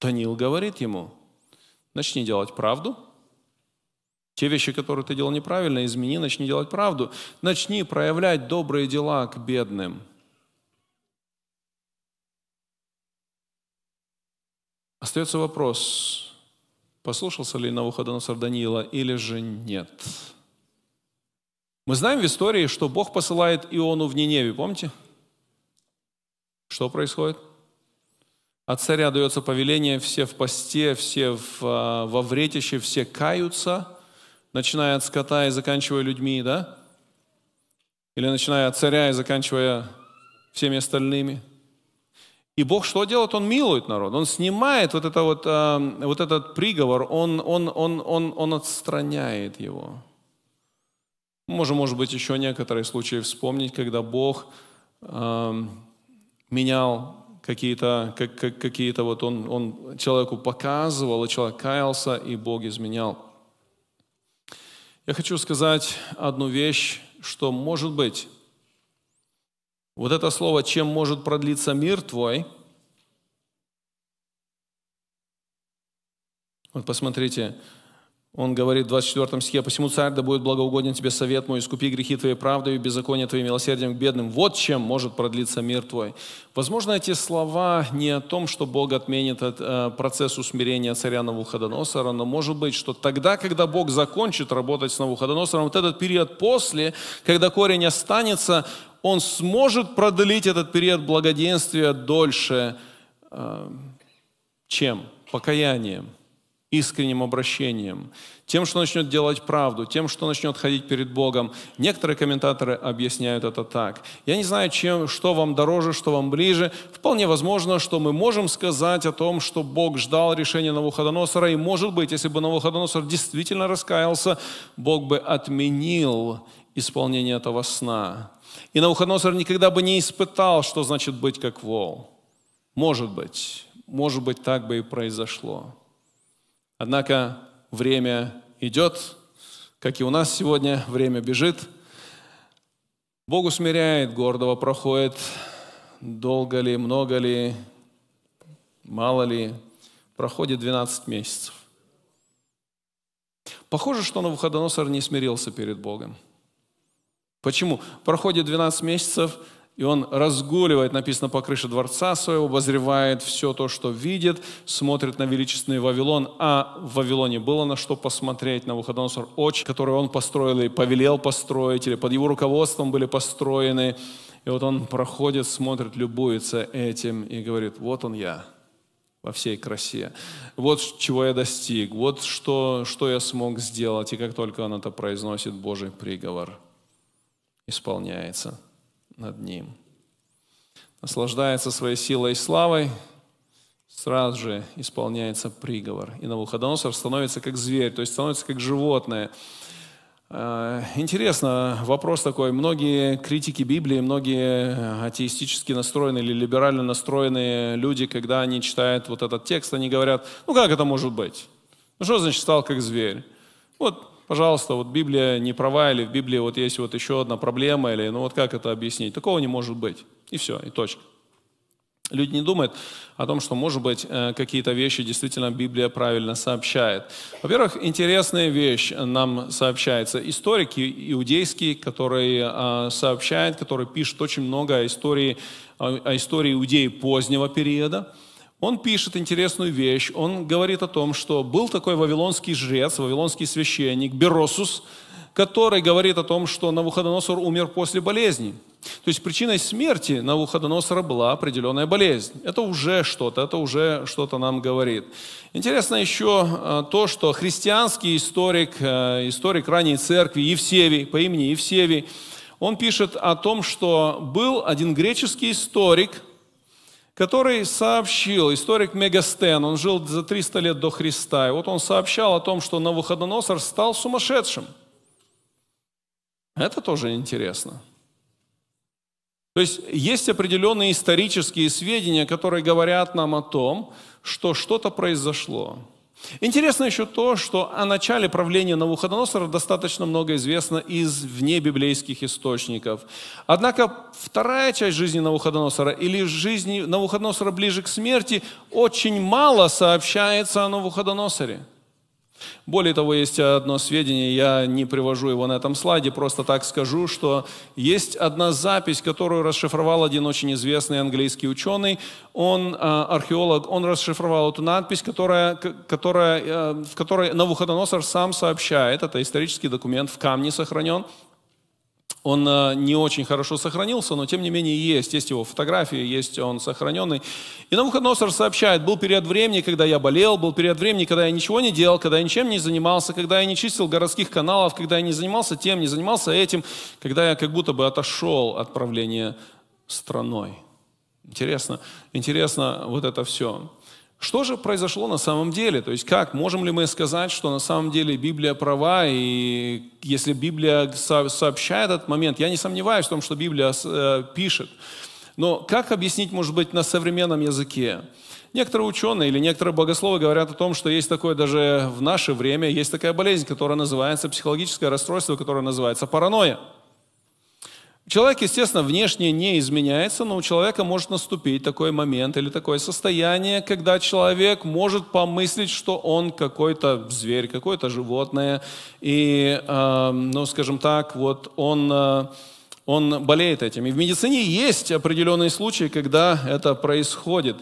Даниил говорит ему, начни делать правду. Те вещи, которые ты делал неправильно, измени, начни делать правду. Начни проявлять добрые дела к бедным. Остается вопрос, послушался ли на выхода Навуходоносор Даниила или же нет. Мы знаем в истории, что Бог посылает Иону в Ниневе, помните? Что происходит? От царя дается повеление, все в посте, все в, а, во вретище, все каются, начиная от скота и заканчивая людьми, да? Или начиная от царя и заканчивая всеми остальными – и Бог что делает? Он милует народ, он снимает вот, это вот, э, вот этот приговор, он, он, он, он, он отстраняет его. Мы можем, может быть, еще некоторые случаи вспомнить, когда Бог э, менял какие-то, как, как, какие-то вот он, он человеку показывал, и человек каялся, и Бог изменял. Я хочу сказать одну вещь, что, может быть, вот это слово «чем может продлиться мир твой» Вот посмотрите, он говорит в 24 стихе, «Посему, царь, да будет благоугоден тебе совет мой, искупи грехи твои правдой и беззаконие твои милосердием к бедным. Вот чем может продлиться мир твой». Возможно, эти слова не о том, что Бог отменит э, процесс усмирения царя Навуходоносора, но может быть, что тогда, когда Бог закончит работать с Навуходоносором, вот этот период после, когда корень останется, он сможет продлить этот период благоденствия дольше, э, чем покаянием искренним обращением, тем, что начнет делать правду, тем, что начнет ходить перед Богом. Некоторые комментаторы объясняют это так. Я не знаю, чем, что вам дороже, что вам ближе. Вполне возможно, что мы можем сказать о том, что Бог ждал решения Навуходоносора, и, может быть, если бы Навуходоносор действительно раскаялся, Бог бы отменил исполнение этого сна. И Навуходоносор никогда бы не испытал, что значит быть как вол. Может быть, может быть, так бы и произошло. Однако время идет, как и у нас сегодня, время бежит. Бог усмиряет, гордого проходит, долго ли, много ли, мало ли, проходит 12 месяцев. Похоже, что Навуходоносор не смирился перед Богом. Почему? Проходит 12 месяцев, и он разгуливает, написано, по крыше дворца своего, обозревает все то, что видит, смотрит на величественный Вавилон. А в Вавилоне было на что посмотреть, на Выходоносор Оч, который он построил и повелел построить, или под его руководством были построены. И вот он проходит, смотрит, любуется этим и говорит, вот он я во всей красе. Вот чего я достиг, вот что, что я смог сделать. И как только он это произносит, Божий приговор исполняется над ним. Наслаждается своей силой и славой, сразу же исполняется приговор. И Навуходоносор становится как зверь, то есть становится как животное. Э, интересно, вопрос такой. Многие критики Библии, многие атеистически настроенные или либерально настроенные люди, когда они читают вот этот текст, они говорят, ну как это может быть? Ну что значит стал как зверь? Вот Пожалуйста, вот Библия не права, или в Библии вот есть вот еще одна проблема, или ну вот как это объяснить? Такого не может быть. И все, и точка. Люди не думают о том, что, может быть, э, какие-то вещи действительно Библия правильно сообщает. Во-первых, интересная вещь нам сообщается. Историки иудейские, которые а, сообщают, которые пишут очень много о истории, о истории иудеи позднего периода – он пишет интересную вещь. Он говорит о том, что был такой вавилонский жрец, вавилонский священник Беросус, который говорит о том, что Навуходоносор умер после болезни. То есть причиной смерти Навуходоносора была определенная болезнь. Это уже что-то, это уже что-то нам говорит. Интересно еще э, то, что христианский историк, э, историк ранней церкви Евсевий, по имени Евсевий, он пишет о том, что был один греческий историк – который сообщил, историк Мегастен, он жил за 300 лет до Христа, и вот он сообщал о том, что Навуходоносор стал сумасшедшим. Это тоже интересно. То есть есть определенные исторические сведения, которые говорят нам о том, что что-то произошло. Интересно еще то, что о начале правления Навуходоносора достаточно много известно из внебиблейских источников. Однако вторая часть жизни Навуходоносора или жизни Навуходоносора ближе к смерти очень мало сообщается о Навуходоносоре. Более того, есть одно сведение, я не привожу его на этом слайде, просто так скажу, что есть одна запись, которую расшифровал один очень известный английский ученый, он э, археолог, он расшифровал эту надпись, которая, которая, э, в которой Навуходоносор сам сообщает, это исторический документ, в камне сохранен, он э, не очень хорошо сохранился, но тем не менее есть. Есть его фотографии, есть он сохраненный. И Навуходоносор сообщает, был период времени, когда я болел, был период времени, когда я ничего не делал, когда я ничем не занимался, когда я не чистил городских каналов, когда я не занимался тем, не занимался этим, когда я как будто бы отошел от правления страной. Интересно, интересно вот это все. Что же произошло на самом деле? То есть как? Можем ли мы сказать, что на самом деле Библия права, и если Библия сообщает этот момент, я не сомневаюсь в том, что Библия э, пишет. Но как объяснить, может быть, на современном языке? Некоторые ученые или некоторые богословы говорят о том, что есть такое даже в наше время, есть такая болезнь, которая называется психологическое расстройство, которое называется паранойя. Человек, естественно, внешне не изменяется, но у человека может наступить такой момент или такое состояние, когда человек может помыслить, что он какой-то зверь, какое-то животное, и, э, ну, скажем так, вот он... Э, он болеет этим. И в медицине есть определенные случаи, когда это происходит.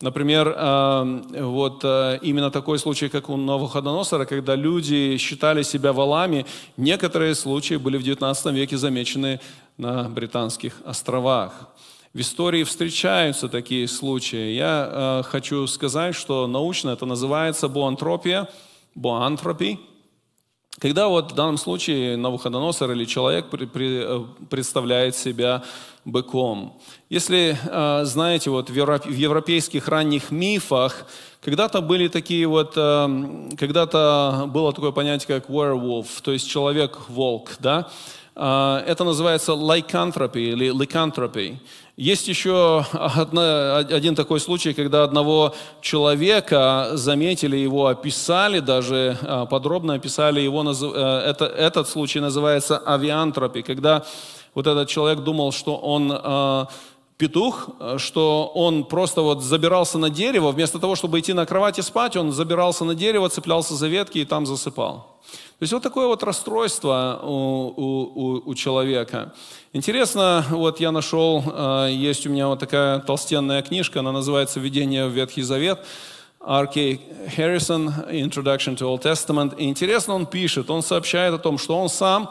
Например, эм, вот э, именно такой случай, как у Новоходоносора, когда люди считали себя валами, некоторые случаи были в XIX веке замечены на Британских островах. В истории встречаются такие случаи. Я э, хочу сказать, что научно это называется буантропия, буантропия, когда вот в данном случае Навуходоносор или человек при, при, э, представляет себя быком. Если э, знаете, вот в, европейских ранних мифах когда-то были такие вот, э, когда-то было такое понятие, как werewolf, то есть человек-волк, да? это называется лайкантропия или ликантропия. Есть еще одна, один такой случай, когда одного человека заметили, его описали, даже а, подробно описали его. Э, это, этот случай называется авиантропи, когда вот этот человек думал, что он а, петух, э, что он просто вот забирался на дерево, вместо того, чтобы идти на кровать и спать, он забирался на дерево, цеплялся за ветки и там засыпал. То есть вот такое вот расстройство у, у, у, человека. Интересно, вот я нашел, э, есть у меня вот такая толстенная книжка, она называется «Введение в Ветхий Завет». R.K. Harrison, Introduction to Old Testament. И интересно он пишет, он сообщает о том, что он сам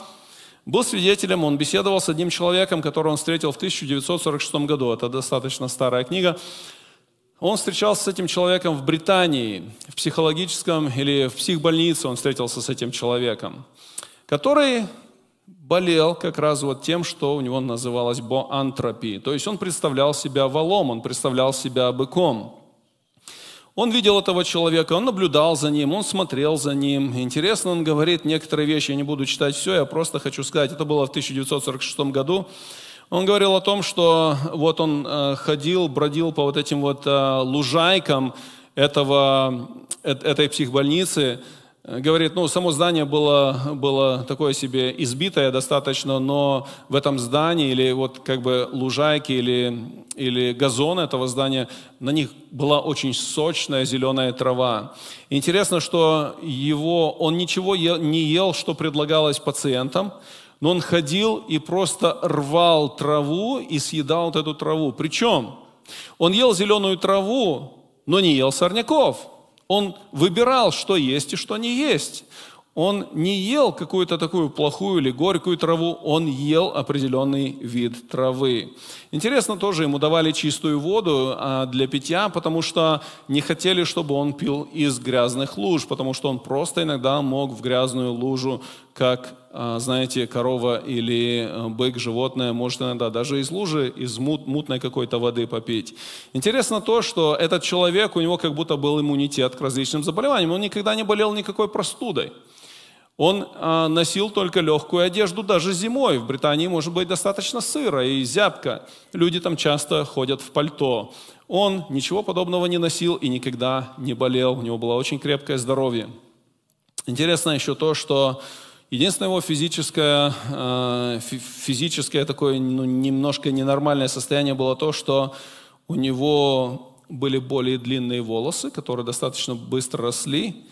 был свидетелем, он беседовал с одним человеком, которого он встретил в 1946 году. Это достаточно старая книга. Он встречался с этим человеком в Британии, в психологическом или в психбольнице он встретился с этим человеком, который болел как раз вот тем, что у него называлось боантропией. То есть он представлял себя волом, он представлял себя быком. Он видел этого человека, он наблюдал за ним, он смотрел за ним. Интересно, он говорит некоторые вещи, я не буду читать все, я просто хочу сказать, это было в 1946 году. Он говорил о том, что вот он э, ходил, бродил по вот этим вот э, лужайкам этого, э, этой психбольницы, Э, говорит, ну, само здание было, было такое себе избитое достаточно, но в этом здании или вот как бы лужайки или, или газон этого здания, на них была очень сочная зеленая трава. Интересно, что его, он ничего е, не ел, что предлагалось пациентам, но он ходил и просто рвал траву и съедал вот эту траву. Причем он ел зеленую траву, но не ел сорняков – он выбирал, что есть и что не есть. Он не ел какую-то такую плохую или горькую траву, он ел определенный вид травы. Интересно, тоже ему давали чистую воду а, для питья, потому что не хотели, чтобы он пил из грязных луж, потому что он просто иногда мог в грязную лужу, как а, знаете, корова или э, бык, животное, может иногда даже из лужи, из мутной какой-то воды попить. Интересно то, что этот человек, у него как будто был иммунитет к различным заболеваниям. Он никогда не болел никакой простудой. Он а, носил только легкую одежду даже зимой. В Британии может быть достаточно сыро и зябко. Люди там часто ходят в пальто. Он ничего подобного не носил и никогда не болел. У него было очень крепкое здоровье. Интересно еще то, что Единственное его физическое, э, физическое такое ну, немножко ненормальное состояние было то, что у него были более длинные волосы, которые достаточно быстро росли,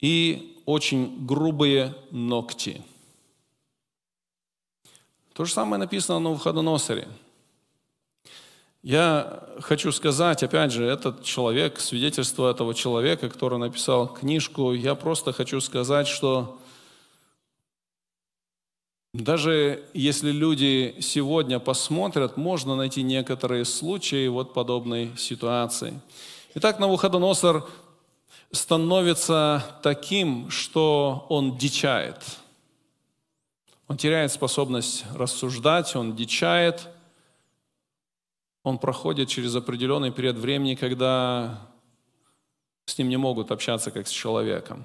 и очень грубые ногти. То же самое написано на Навуходоносоре. Я хочу сказать, опять же, этот человек, свидетельство этого человека, который написал книжку, я просто хочу сказать, что даже если люди сегодня посмотрят, можно найти некоторые случаи вот подобной ситуации. Итак, Навуходоносор становится таким, что он дичает. Он теряет способность рассуждать, он дичает. Он проходит через определенный период времени, когда с ним не могут общаться как с человеком.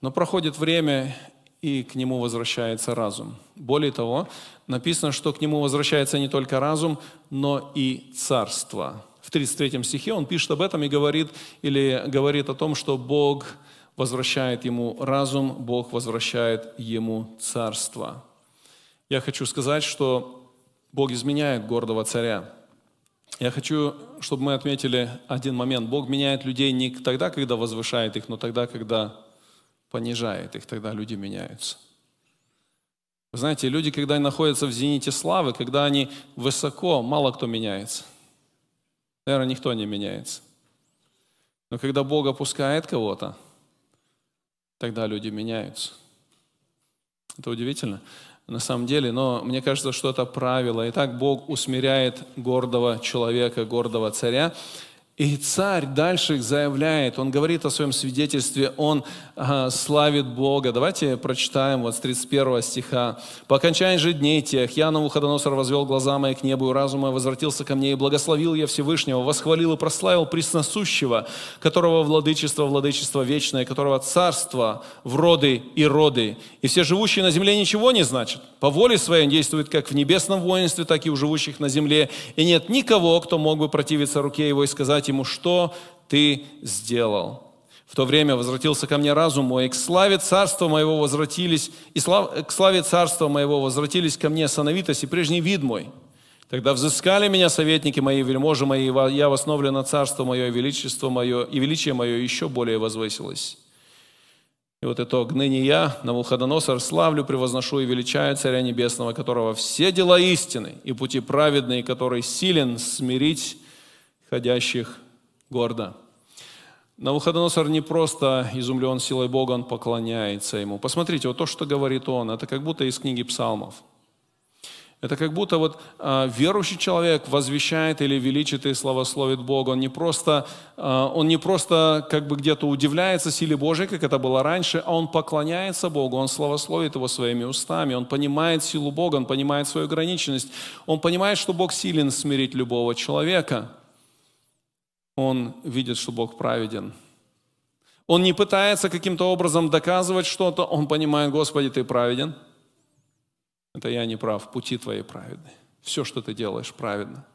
Но проходит время, и к нему возвращается разум. Более того, написано, что к нему возвращается не только разум, но и царство. В 33 стихе он пишет об этом и говорит, или говорит о том, что Бог возвращает ему разум, Бог возвращает ему царство. Я хочу сказать, что Бог изменяет гордого царя. Я хочу, чтобы мы отметили один момент. Бог меняет людей не тогда, когда возвышает их, но тогда, когда понижает их, тогда люди меняются. Вы знаете, люди, когда они находятся в зените славы, когда они высоко, мало кто меняется. Наверное, никто не меняется. Но когда Бог опускает кого-то, тогда люди меняются. Это удивительно на самом деле, но мне кажется, что это правило. И так Бог усмиряет гордого человека, гордого царя, и царь дальше заявляет, он говорит о своем свидетельстве, он э, славит Бога. Давайте прочитаем вот с 31 стиха. «По окончании же дней тех я, на Навуходоносор, возвел глаза мои к небу, и разум мой возвратился ко мне, и благословил я Всевышнего, восхвалил и прославил Пресносущего, которого владычество, владычество вечное, которого царство в роды и роды. И все живущие на земле ничего не значат. По воле своей действует как в небесном воинстве, так и у живущих на земле. И нет никого, кто мог бы противиться руке его и сказать, сказать ему, что ты сделал. В то время возвратился ко мне разум мой, и к славе царства моего возвратились, и слав, к славе царства моего возвратились ко мне сановитость и прежний вид мой. Тогда взыскали меня советники мои, вельможи мои, я я на царство мое, и величество мое, и величие мое еще более возвысилось. И вот итог. Ныне я, Навуходоносор, славлю, превозношу и величаю Царя Небесного, которого все дела истины и пути праведные, который силен смирить ходящих гордо. Навуходоносор не просто изумлен силой Бога, он поклоняется ему. Посмотрите, вот то, что говорит он, это как будто из книги псалмов. Это как будто вот э, верующий человек возвещает или величит и славословит Бога. Он не просто, э, он не просто как бы где-то удивляется силе Божьей, как это было раньше, а он поклоняется Богу, он славословит Его своими устами, он понимает силу Бога, он понимает свою ограниченность, он понимает, что Бог силен смирить любого человека – он видит, что Бог праведен. Он не пытается каким-то образом доказывать что-то, он понимает, Господи, ты праведен. Это я не прав, пути твои праведны. Все, что ты делаешь, праведно.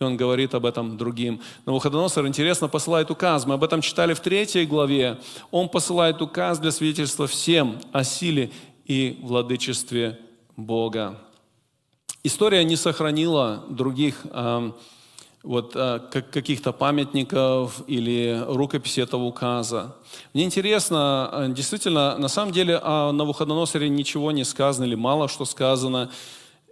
И он говорит об этом другим. Но Уходоносор интересно, посылает указ. Мы об этом читали в третьей главе. Он посылает указ для свидетельства всем о силе и владычестве Бога. История не сохранила других э, вот, э, каких-то памятников или рукописи этого указа. Мне интересно, э, действительно, на самом деле о а Навуходоносоре ничего не сказано или мало что сказано.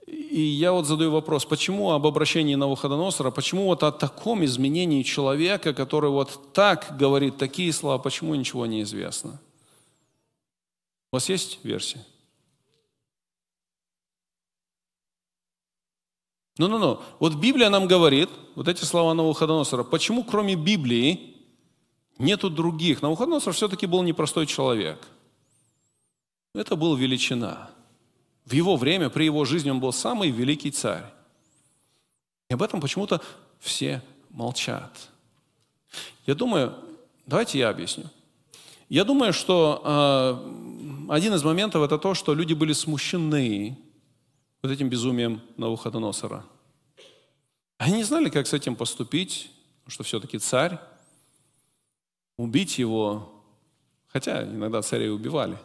И я вот задаю вопрос, почему об обращении Навуходоносора, почему вот о таком изменении человека, который вот так говорит такие слова, почему ничего не известно? У вас есть версия? Ну-ну-ну, вот Библия нам говорит, вот эти слова Навуходоносора, почему кроме Библии нету других? Навуходоносор все-таки был непростой человек. Это был величина. В его время, при его жизни он был самый великий царь. И об этом почему-то все молчат. Я думаю, давайте я объясню. Я думаю, что э, один из моментов это то, что люди были смущены вот этим безумием Навуходоносора. Они не знали, как с этим поступить, что все-таки царь, убить его, хотя иногда царей убивали.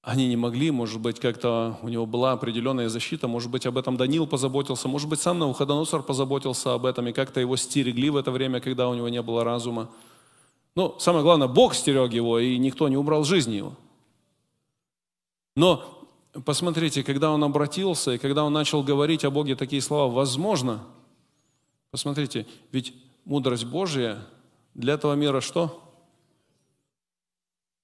Они не могли, может быть, как-то у него была определенная защита, может быть, об этом Данил позаботился, может быть, сам Навуходоносор позаботился об этом, и как-то его стерегли в это время, когда у него не было разума. Ну, самое главное, Бог стерег его, и никто не убрал жизни его. Но посмотрите, когда он обратился, и когда он начал говорить о Боге такие слова, возможно, посмотрите, ведь мудрость Божья для этого мира что?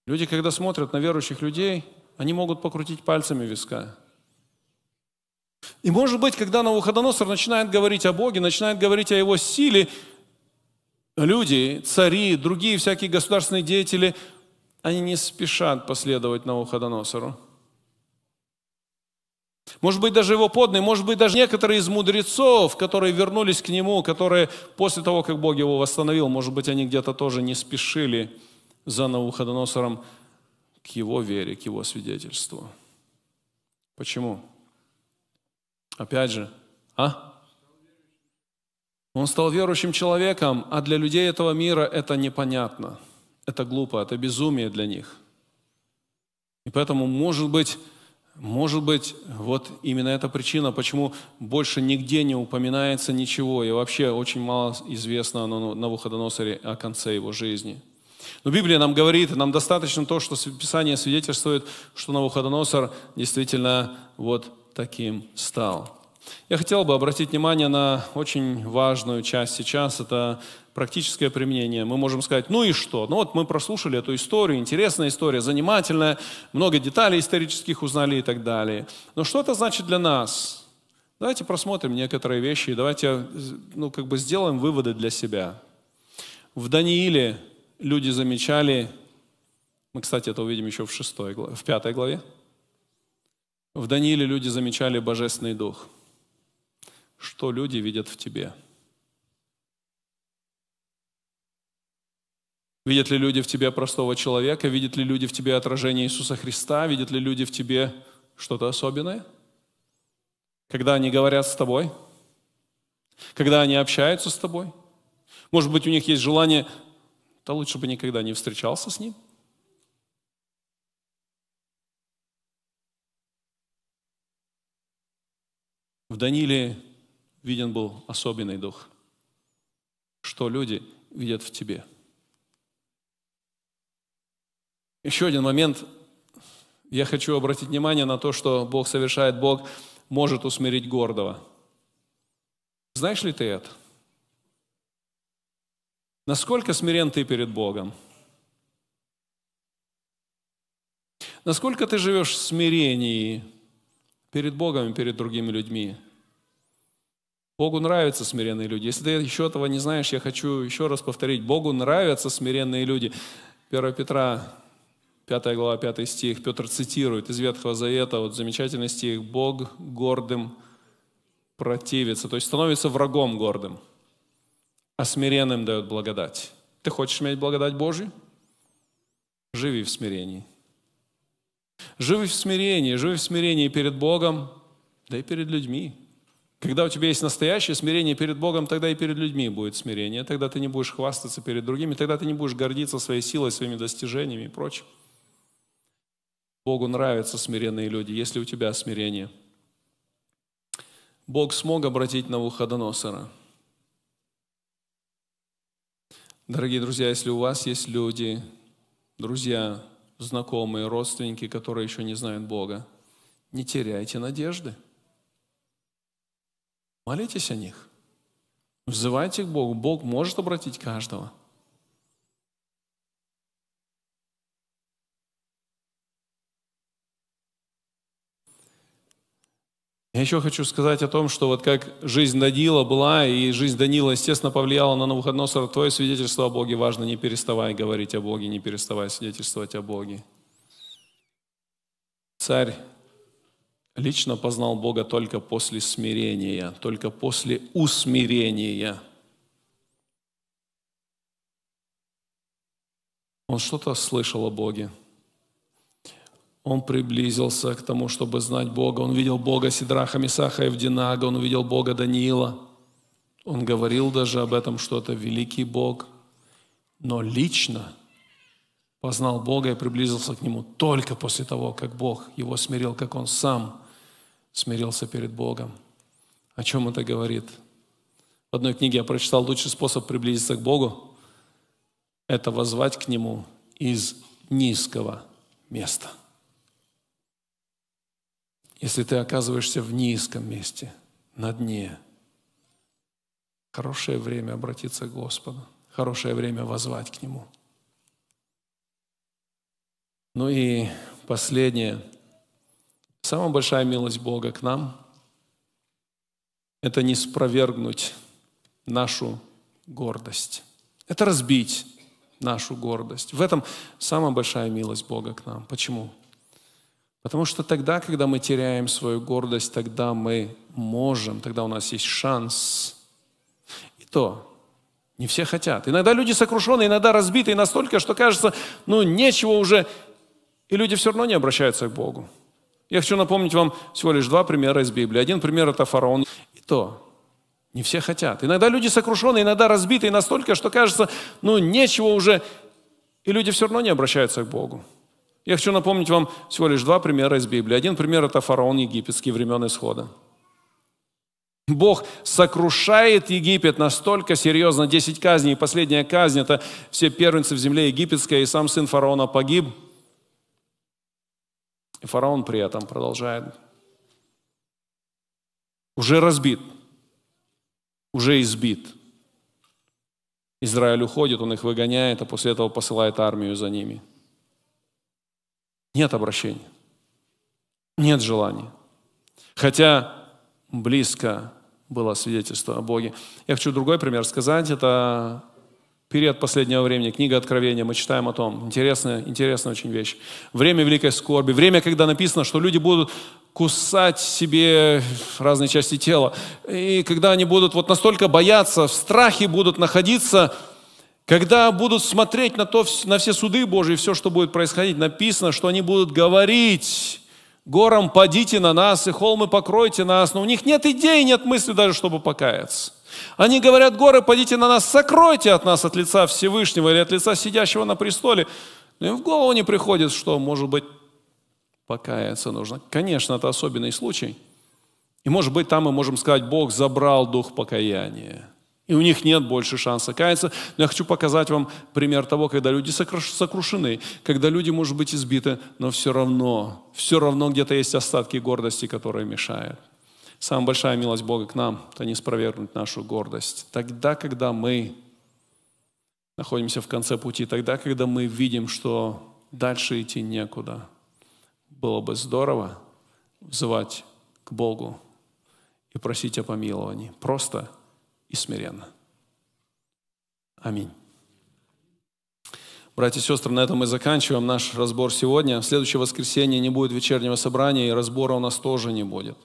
Люди, когда смотрят на верующих людей, они могут покрутить пальцами виска. И может быть, когда Навуходоносор начинает говорить о Боге, начинает говорить о Его силе, люди, цари, другие всякие государственные деятели, они не спешат последовать Навуходоносору. Может быть, даже его подные, может быть, даже некоторые из мудрецов, которые вернулись к нему, которые после того, как Бог его восстановил, может быть, они где-то тоже не спешили за Навуходоносором к его вере, к его свидетельству. Почему? Опять же, а? Он стал верующим человеком, а для людей этого мира это непонятно. Это глупо, это безумие для них. И поэтому, может быть, может быть, вот именно эта причина, почему больше нигде не упоминается ничего, и вообще очень мало известно о Навуходоносоре о конце его жизни. Но Библия нам говорит, нам достаточно то, что Писание свидетельствует, что Навуходоносор действительно вот таким стал. Я хотел бы обратить внимание на очень важную часть сейчас, это практическое применение. Мы можем сказать, ну и что? Ну вот мы прослушали эту историю, интересная история, занимательная, много деталей исторических узнали и так далее. Но что это значит для нас? Давайте просмотрим некоторые вещи и давайте э, ну, как бы сделаем выводы для себя. В Данииле люди замечали, мы, кстати, это увидим еще в, шестой, в пятой главе, в Данииле люди замечали Божественный Дух. Что люди видят в тебе – Видят ли люди в тебе простого человека? Видят ли люди в тебе отражение Иисуса Христа? Видят ли люди в тебе что-то особенное? Когда они говорят с тобой? Когда они общаются с тобой? Может быть, у них есть желание, то лучше бы никогда не встречался с ним? В Данииле виден был особенный дух. Что люди видят в тебе – Еще один момент. Я хочу обратить внимание на то, что Бог совершает, Бог может усмирить гордого. Знаешь ли ты это? Насколько смирен ты перед Богом? Насколько ты живешь в смирении перед Богом и перед другими людьми? Богу нравятся смиренные люди. Если ты еще этого не знаешь, я хочу еще раз повторить. Богу нравятся смиренные люди. 1 Петра 5 глава, 5 стих, Петр цитирует из Ветхого Завета, вот замечательный стих, «Бог гордым противится», то есть становится врагом гордым, а смиренным дает благодать. Ты хочешь иметь благодать Божью? Живи в смирении. Живи в смирении, живи в смирении перед Богом, да и перед людьми. Когда у тебя есть настоящее смирение перед Богом, тогда и перед людьми будет смирение. Тогда ты не будешь хвастаться перед другими, тогда ты не будешь гордиться своей силой, своими достижениями и прочим. Богу нравятся смиренные люди, если у тебя смирение. Бог смог обратить на Навуходоносора. Дорогие друзья, если у вас есть люди, друзья, знакомые, родственники, которые еще не знают Бога, не теряйте надежды. Молитесь о них. Взывайте к Богу. Бог может обратить каждого – Я еще хочу сказать о том, что вот как жизнь Данила была, и жизнь Данила, естественно, повлияла на Навуходоносор, твое свидетельство о Боге важно, не переставай говорить о Боге, не переставай свидетельствовать о Боге. Царь лично познал Бога только после смирения, только после усмирения. Он что-то слышал о Боге, он приблизился к тому, чтобы знать Бога. Он видел Бога Сидраха, Мисаха и Вдинага, он увидел Бога Даниила. Он говорил даже об этом, что это великий Бог. Но лично познал Бога и приблизился к Нему только после того, как Бог его смирил, как он сам смирился перед Богом. О чем это говорит? В одной книге я прочитал, лучший способ приблизиться к Богу – это возвать к Нему из низкого места – если ты оказываешься в низком месте, на дне, хорошее время обратиться к Господу, хорошее время возвать к Нему. Ну и последнее. Самая большая милость Бога к нам – это не спровергнуть нашу гордость. Это разбить нашу гордость. В этом самая большая милость Бога к нам. Почему? Потому что тогда, когда мы теряем свою гордость, тогда мы можем, тогда у нас есть шанс. И то, не все хотят. Иногда люди сокрушены, иногда разбиты настолько, что кажется, ну нечего уже. И люди все равно не обращаются к Богу. Я хочу напомнить вам всего лишь два примера из Библии. Один пример – это фараон. И то, не все хотят. Иногда люди сокрушены, иногда разбиты настолько, что кажется, ну нечего уже. И люди все равно не обращаются к Богу. Я хочу напомнить вам всего лишь два примера из Библии. Один пример – это фараон египетский времен исхода. Бог сокрушает Египет настолько серьезно, 10 казней, и последняя казнь – это все первенцы в земле египетской, и сам сын фараона погиб. И фараон при этом продолжает. Уже разбит, уже избит. Израиль уходит, он их выгоняет, а после этого посылает армию за ними – нет обращения. Нет желания. Хотя близко было свидетельство о Боге. Я хочу другой пример сказать. Это период последнего времени, книга Откровения, мы читаем о том. Интересная, интересная очень вещь. Время великой скорби, время, когда написано, что люди будут кусать себе разные части тела. И когда они будут вот настолько бояться, в страхе будут находиться – когда будут смотреть на, то, на все суды Божии, все, что будет происходить, написано, что они будут говорить, гором падите на нас, и холмы покройте нас. Но у них нет идей, нет мысли даже, чтобы покаяться. Они говорят, горы, падите на нас, сокройте от нас от лица Всевышнего или от лица сидящего на престоле. Но им в голову не приходит, что, может быть, покаяться нужно. Конечно, это особенный случай. И, может быть, там мы можем сказать, Бог забрал дух покаяния. И у них нет больше шанса каяться. Но я хочу показать вам пример того, когда люди сокрушены, когда люди, может быть, избиты, но все равно, все равно где-то есть остатки гордости, которые мешают. Самая большая милость Бога к нам – это не спровергнуть нашу гордость. Тогда, когда мы находимся в конце пути, тогда, когда мы видим, что дальше идти некуда, было бы здорово взывать к Богу и просить о помиловании. Просто – и смиренно. Аминь. Братья и сестры, на этом мы заканчиваем наш разбор сегодня. В следующее воскресенье не будет вечернего собрания, и разбора у нас тоже не будет.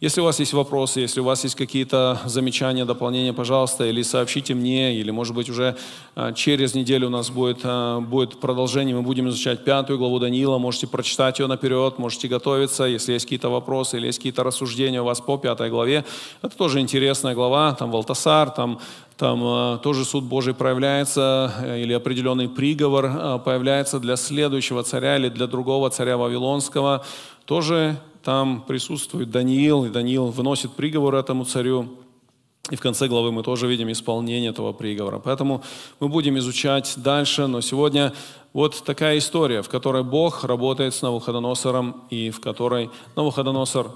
Если у вас есть вопросы, если у вас есть какие-то замечания, дополнения, пожалуйста, или сообщите мне, или, может быть, уже а, через неделю у нас будет, а, будет продолжение, мы будем изучать пятую главу Даниила, можете прочитать ее наперед, можете готовиться, если есть какие-то вопросы, или есть какие-то рассуждения у вас по пятой главе. Это тоже интересная глава, там Валтасар, там там а, тоже суд Божий проявляется, э, или определенный приговор появляется для следующего царя или для другого царя Вавилонского тоже там присутствует Даниил, и Даниил выносит приговор этому царю. И в конце главы мы тоже видим исполнение этого приговора. Поэтому мы будем изучать дальше, но сегодня вот такая история, в которой Бог работает с Навуходоносором и в которой Навуходоносор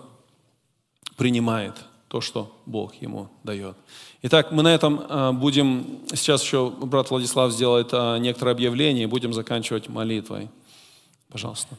принимает то, что Бог ему дает. Итак, мы на этом а, будем, сейчас еще брат Владислав сделает а, некоторое объявление, и будем заканчивать молитвой. Пожалуйста.